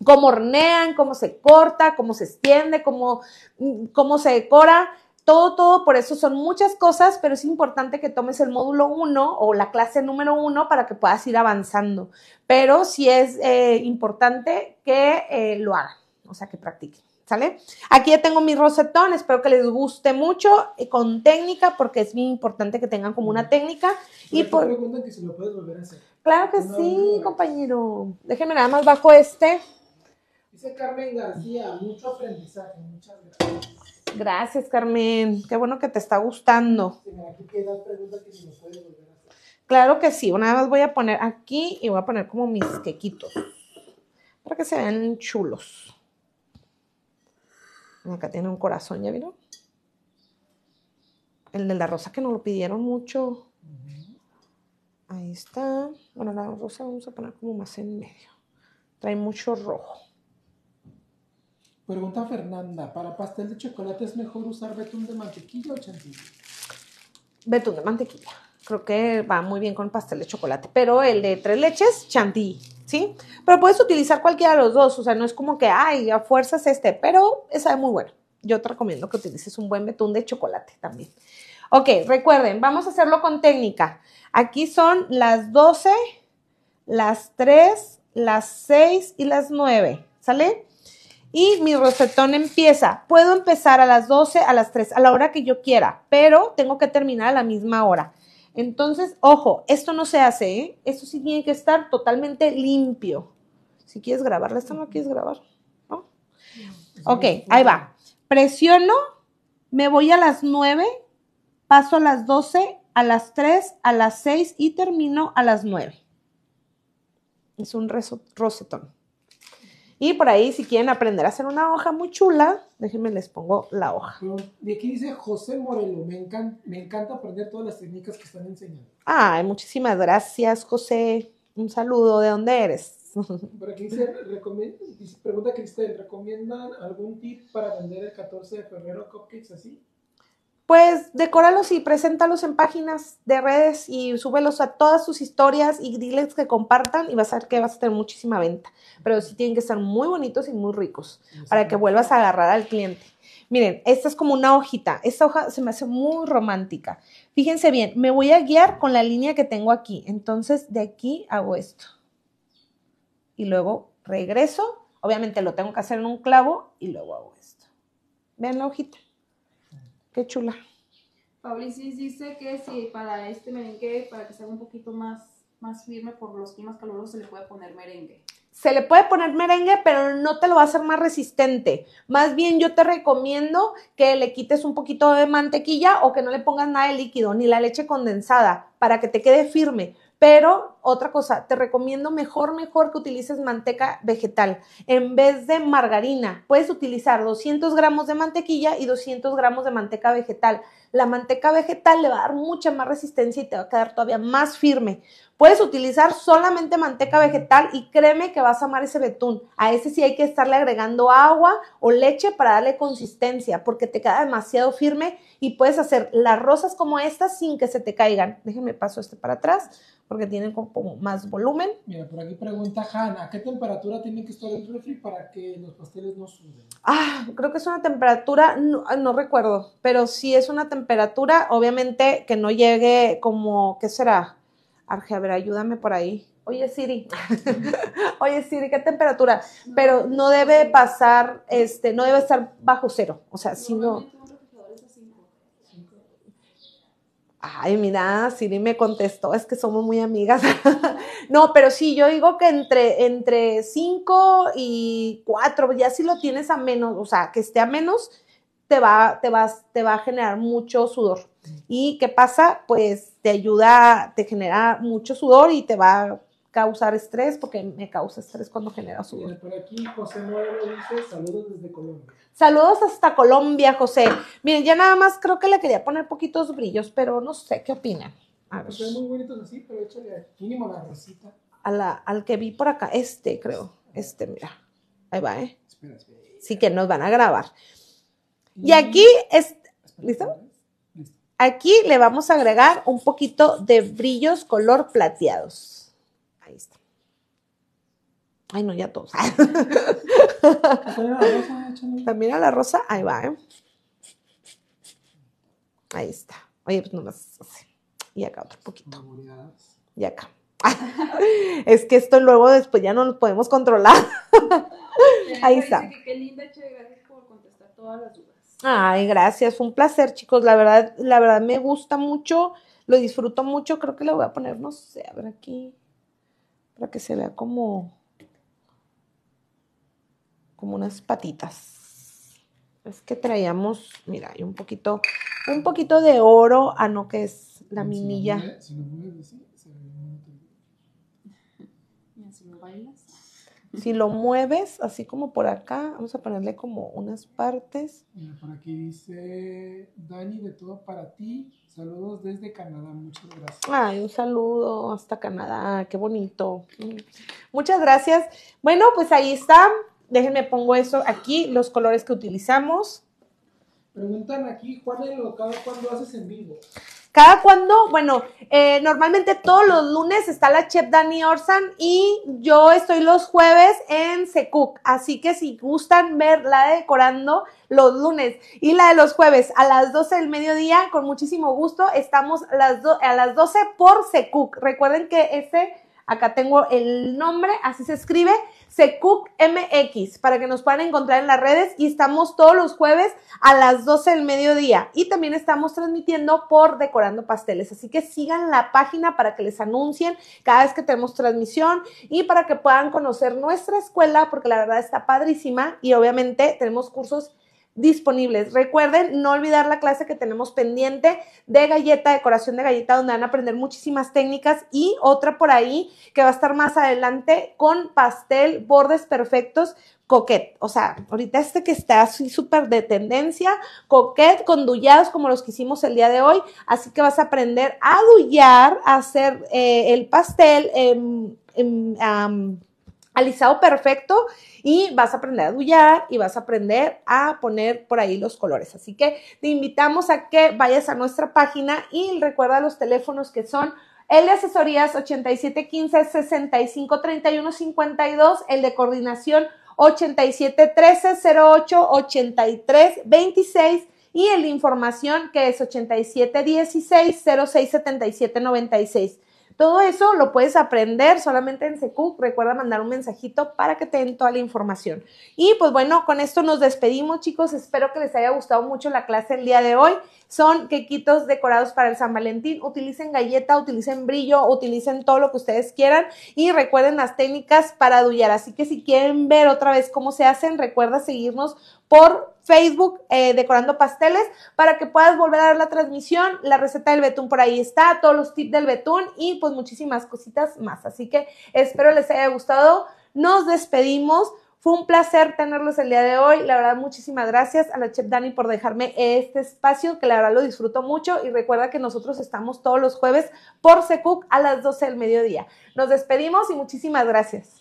cómo hornean, cómo se corta, cómo se extiende, cómo, cómo se decora. Todo, todo, por eso son muchas cosas, pero es importante que tomes el módulo 1 o la clase número 1 para que puedas ir avanzando. Pero sí es eh, importante que eh, lo hagan, o sea, que practiquen. Aquí ya tengo mi rosetón, espero que les guste mucho y eh, con técnica porque es muy importante que tengan como una técnica. y por... Claro que sí, compañero. Déjenme nada más bajo este. Dice Carmen García, mucho aprendizaje, muchas gracias. Gracias, Carmen. Qué bueno que te está gustando. Claro que sí, nada más voy a poner aquí y voy a poner como mis quequitos para que se vean chulos. Acá tiene un corazón, ¿ya vieron? El de la rosa que no lo pidieron mucho. Ahí está. Bueno, la rosa vamos a poner como más en medio. Trae mucho rojo. Pregunta Fernanda, ¿para pastel de chocolate es mejor usar betún de mantequilla o chantilly? Betún de mantequilla. Creo que va muy bien con pastel de chocolate, pero el de tres leches, chantilly. ¿sí? Pero puedes utilizar cualquiera de los dos, o sea, no es como que, ay, a fuerzas este, pero es muy bueno. Yo te recomiendo que utilices un buen betún de chocolate también. Ok, recuerden, vamos a hacerlo con técnica. Aquí son las 12, las 3, las 6 y las 9, ¿sale? Y mi recetón empieza. Puedo empezar a las 12, a las 3, a la hora que yo quiera, pero tengo que terminar a la misma hora. Entonces, ojo, esto no se hace, ¿eh? Esto sí tiene que estar totalmente limpio. Si quieres grabarla, esta no quieres grabar, Ok, ahí va. Presiono, me voy a las 9, paso a las 12, a las 3, a las 6 y termino a las 9. Es un rosetón. Y por ahí, si quieren aprender a hacer una hoja muy chula, déjenme les pongo la hoja. Y aquí dice José Morelo, me, encanta, me encanta aprender todas las técnicas que están enseñando. Ay, muchísimas gracias, José. Un saludo, ¿de dónde eres? (laughs) Por aquí dice, pregunta Cristel, ¿recomiendan algún tip para vender el 14 de febrero cupcakes así? pues decóralos y preséntalos en páginas de redes y súbelos a todas sus historias y diles que compartan y vas a ver que vas a tener muchísima venta. Pero sí tienen que estar muy bonitos y muy ricos para que vuelvas a agarrar al cliente. Miren, esta es como una hojita. Esta hoja se me hace muy romántica. Fíjense bien, me voy a guiar con la línea que tengo aquí. Entonces, de aquí hago esto. Y luego regreso. Obviamente lo tengo que hacer en un clavo y luego hago esto. Vean la hojita. Qué chula. Fabricis dice que si para este merengue, para que sea un poquito más, más firme por los climas calurosos, se le puede poner merengue. Se le puede poner merengue, pero no te lo va a hacer más resistente. Más bien yo te recomiendo que le quites un poquito de mantequilla o que no le pongas nada de líquido, ni la leche condensada, para que te quede firme pero otra cosa, te recomiendo mejor, mejor que utilices manteca vegetal en vez de margarina. Puedes utilizar 200 gramos de mantequilla y 200 gramos de manteca vegetal. La manteca vegetal le va a dar mucha más resistencia y te va a quedar todavía más firme. Puedes utilizar solamente manteca vegetal y créeme que vas a amar ese betún. A ese sí hay que estarle agregando agua o leche para darle consistencia porque te queda demasiado firme y puedes hacer las rosas como estas sin que se te caigan. Déjenme paso este para atrás porque tienen como más volumen. Mira, por aquí pregunta Hanna, qué temperatura tiene que estar el refri para que los pasteles no suban? Ah, creo que es una temperatura, ah, no, recuerdo, pero sí es una temperatura, obviamente que no llegue como, ¿qué será? Arge, a ver, ayúdame por ahí. Oye Siri, (laughs) oye Siri, ¿qué temperatura? Pero no debe pasar, este, no debe estar bajo cero, o sea, si no... Ay, mira, Siri me contestó, es que somos muy amigas. (laughs) no, pero sí, yo digo que entre, entre 5 y 4, ya si lo tienes a menos, o sea, que esté a menos, te va, te vas, te va a generar mucho sudor. ¿Y qué pasa? Pues te ayuda, te genera mucho sudor y te va usar estrés, porque me causa estrés cuando genera sudor. Por aquí José dice, saludos desde Colombia. Saludos hasta Colombia, José. Miren, ya nada más creo que le quería poner poquitos brillos, pero no sé, ¿qué opinan? A la al que vi por acá, este creo, este, mira. Ahí va, ¿eh? Sí que nos van a grabar. Y mm. aquí, es, ¿listo? Aquí le vamos a agregar un poquito de brillos color plateados. Ahí está. Ay, no, ya todos. (laughs) También a la rosa, ahí va, ¿eh? Ahí está. Oye, pues nomás así. Y acá otro poquito. Y acá. (laughs) es que esto luego después ya no lo podemos controlar. (laughs) ahí está. Qué linda, contestar todas las dudas. Ay, gracias, fue un placer, chicos. La verdad, la verdad me gusta mucho, lo disfruto mucho. Creo que lo voy a poner, no sé, a ver aquí para que se vea como, como unas patitas. Es que traíamos, mira, hay un poquito, un poquito de oro, a ah, no, que es la minilla. Si no bailas. Si lo mueves así como por acá, vamos a ponerle como unas partes. Mira, por aquí dice Dani, de todo para ti. Saludos desde Canadá, muchas gracias. Ay, un saludo hasta Canadá, qué bonito. Mm. Muchas gracias. Bueno, pues ahí está. Déjenme pongo eso aquí, los colores que utilizamos. Preguntan aquí, ¿cuándo el cuando haces en vivo? Cada cuando, bueno, eh, normalmente todos los lunes está la chef Dani Orsan y yo estoy los jueves en Secuc. Así que si gustan verla decorando los lunes y la de los jueves a las 12 del mediodía, con muchísimo gusto, estamos las a las 12 por Secuc. Recuerden que este, acá tengo el nombre, así se escribe. Secuc MX para que nos puedan encontrar en las redes y estamos todos los jueves a las 12 del mediodía y también estamos transmitiendo por Decorando Pasteles. Así que sigan la página para que les anuncien cada vez que tenemos transmisión y para que puedan conocer nuestra escuela porque la verdad está padrísima y obviamente tenemos cursos disponibles. Recuerden no olvidar la clase que tenemos pendiente de galleta, decoración de galleta, donde van a aprender muchísimas técnicas y otra por ahí que va a estar más adelante con pastel, bordes perfectos, coquet. O sea, ahorita este que está así súper de tendencia, coquet con dullados como los que hicimos el día de hoy. Así que vas a aprender a dullar, a hacer eh, el pastel. en, alisado perfecto y vas a aprender a dullar y vas a aprender a poner por ahí los colores. Así que te invitamos a que vayas a nuestra página y recuerda los teléfonos que son el de asesorías 8715-653152, el de coordinación 8713-08-8326 y el de información que es 8716-067796. Todo eso lo puedes aprender solamente en Secu. Recuerda mandar un mensajito para que te den toda la información. Y pues bueno, con esto nos despedimos, chicos. Espero que les haya gustado mucho la clase el día de hoy son quequitos decorados para el San Valentín. Utilicen galleta, utilicen brillo, utilicen todo lo que ustedes quieran y recuerden las técnicas para adullar, Así que si quieren ver otra vez cómo se hacen, recuerda seguirnos por Facebook eh, decorando pasteles para que puedas volver a ver la transmisión, la receta del betún por ahí está, todos los tips del betún y pues muchísimas cositas más. Así que espero les haya gustado. Nos despedimos. Fue un placer tenerlos el día de hoy. La verdad, muchísimas gracias a la Chef Dani por dejarme este espacio, que la verdad lo disfruto mucho. Y recuerda que nosotros estamos todos los jueves por SeCook a las 12 del mediodía. Nos despedimos y muchísimas gracias.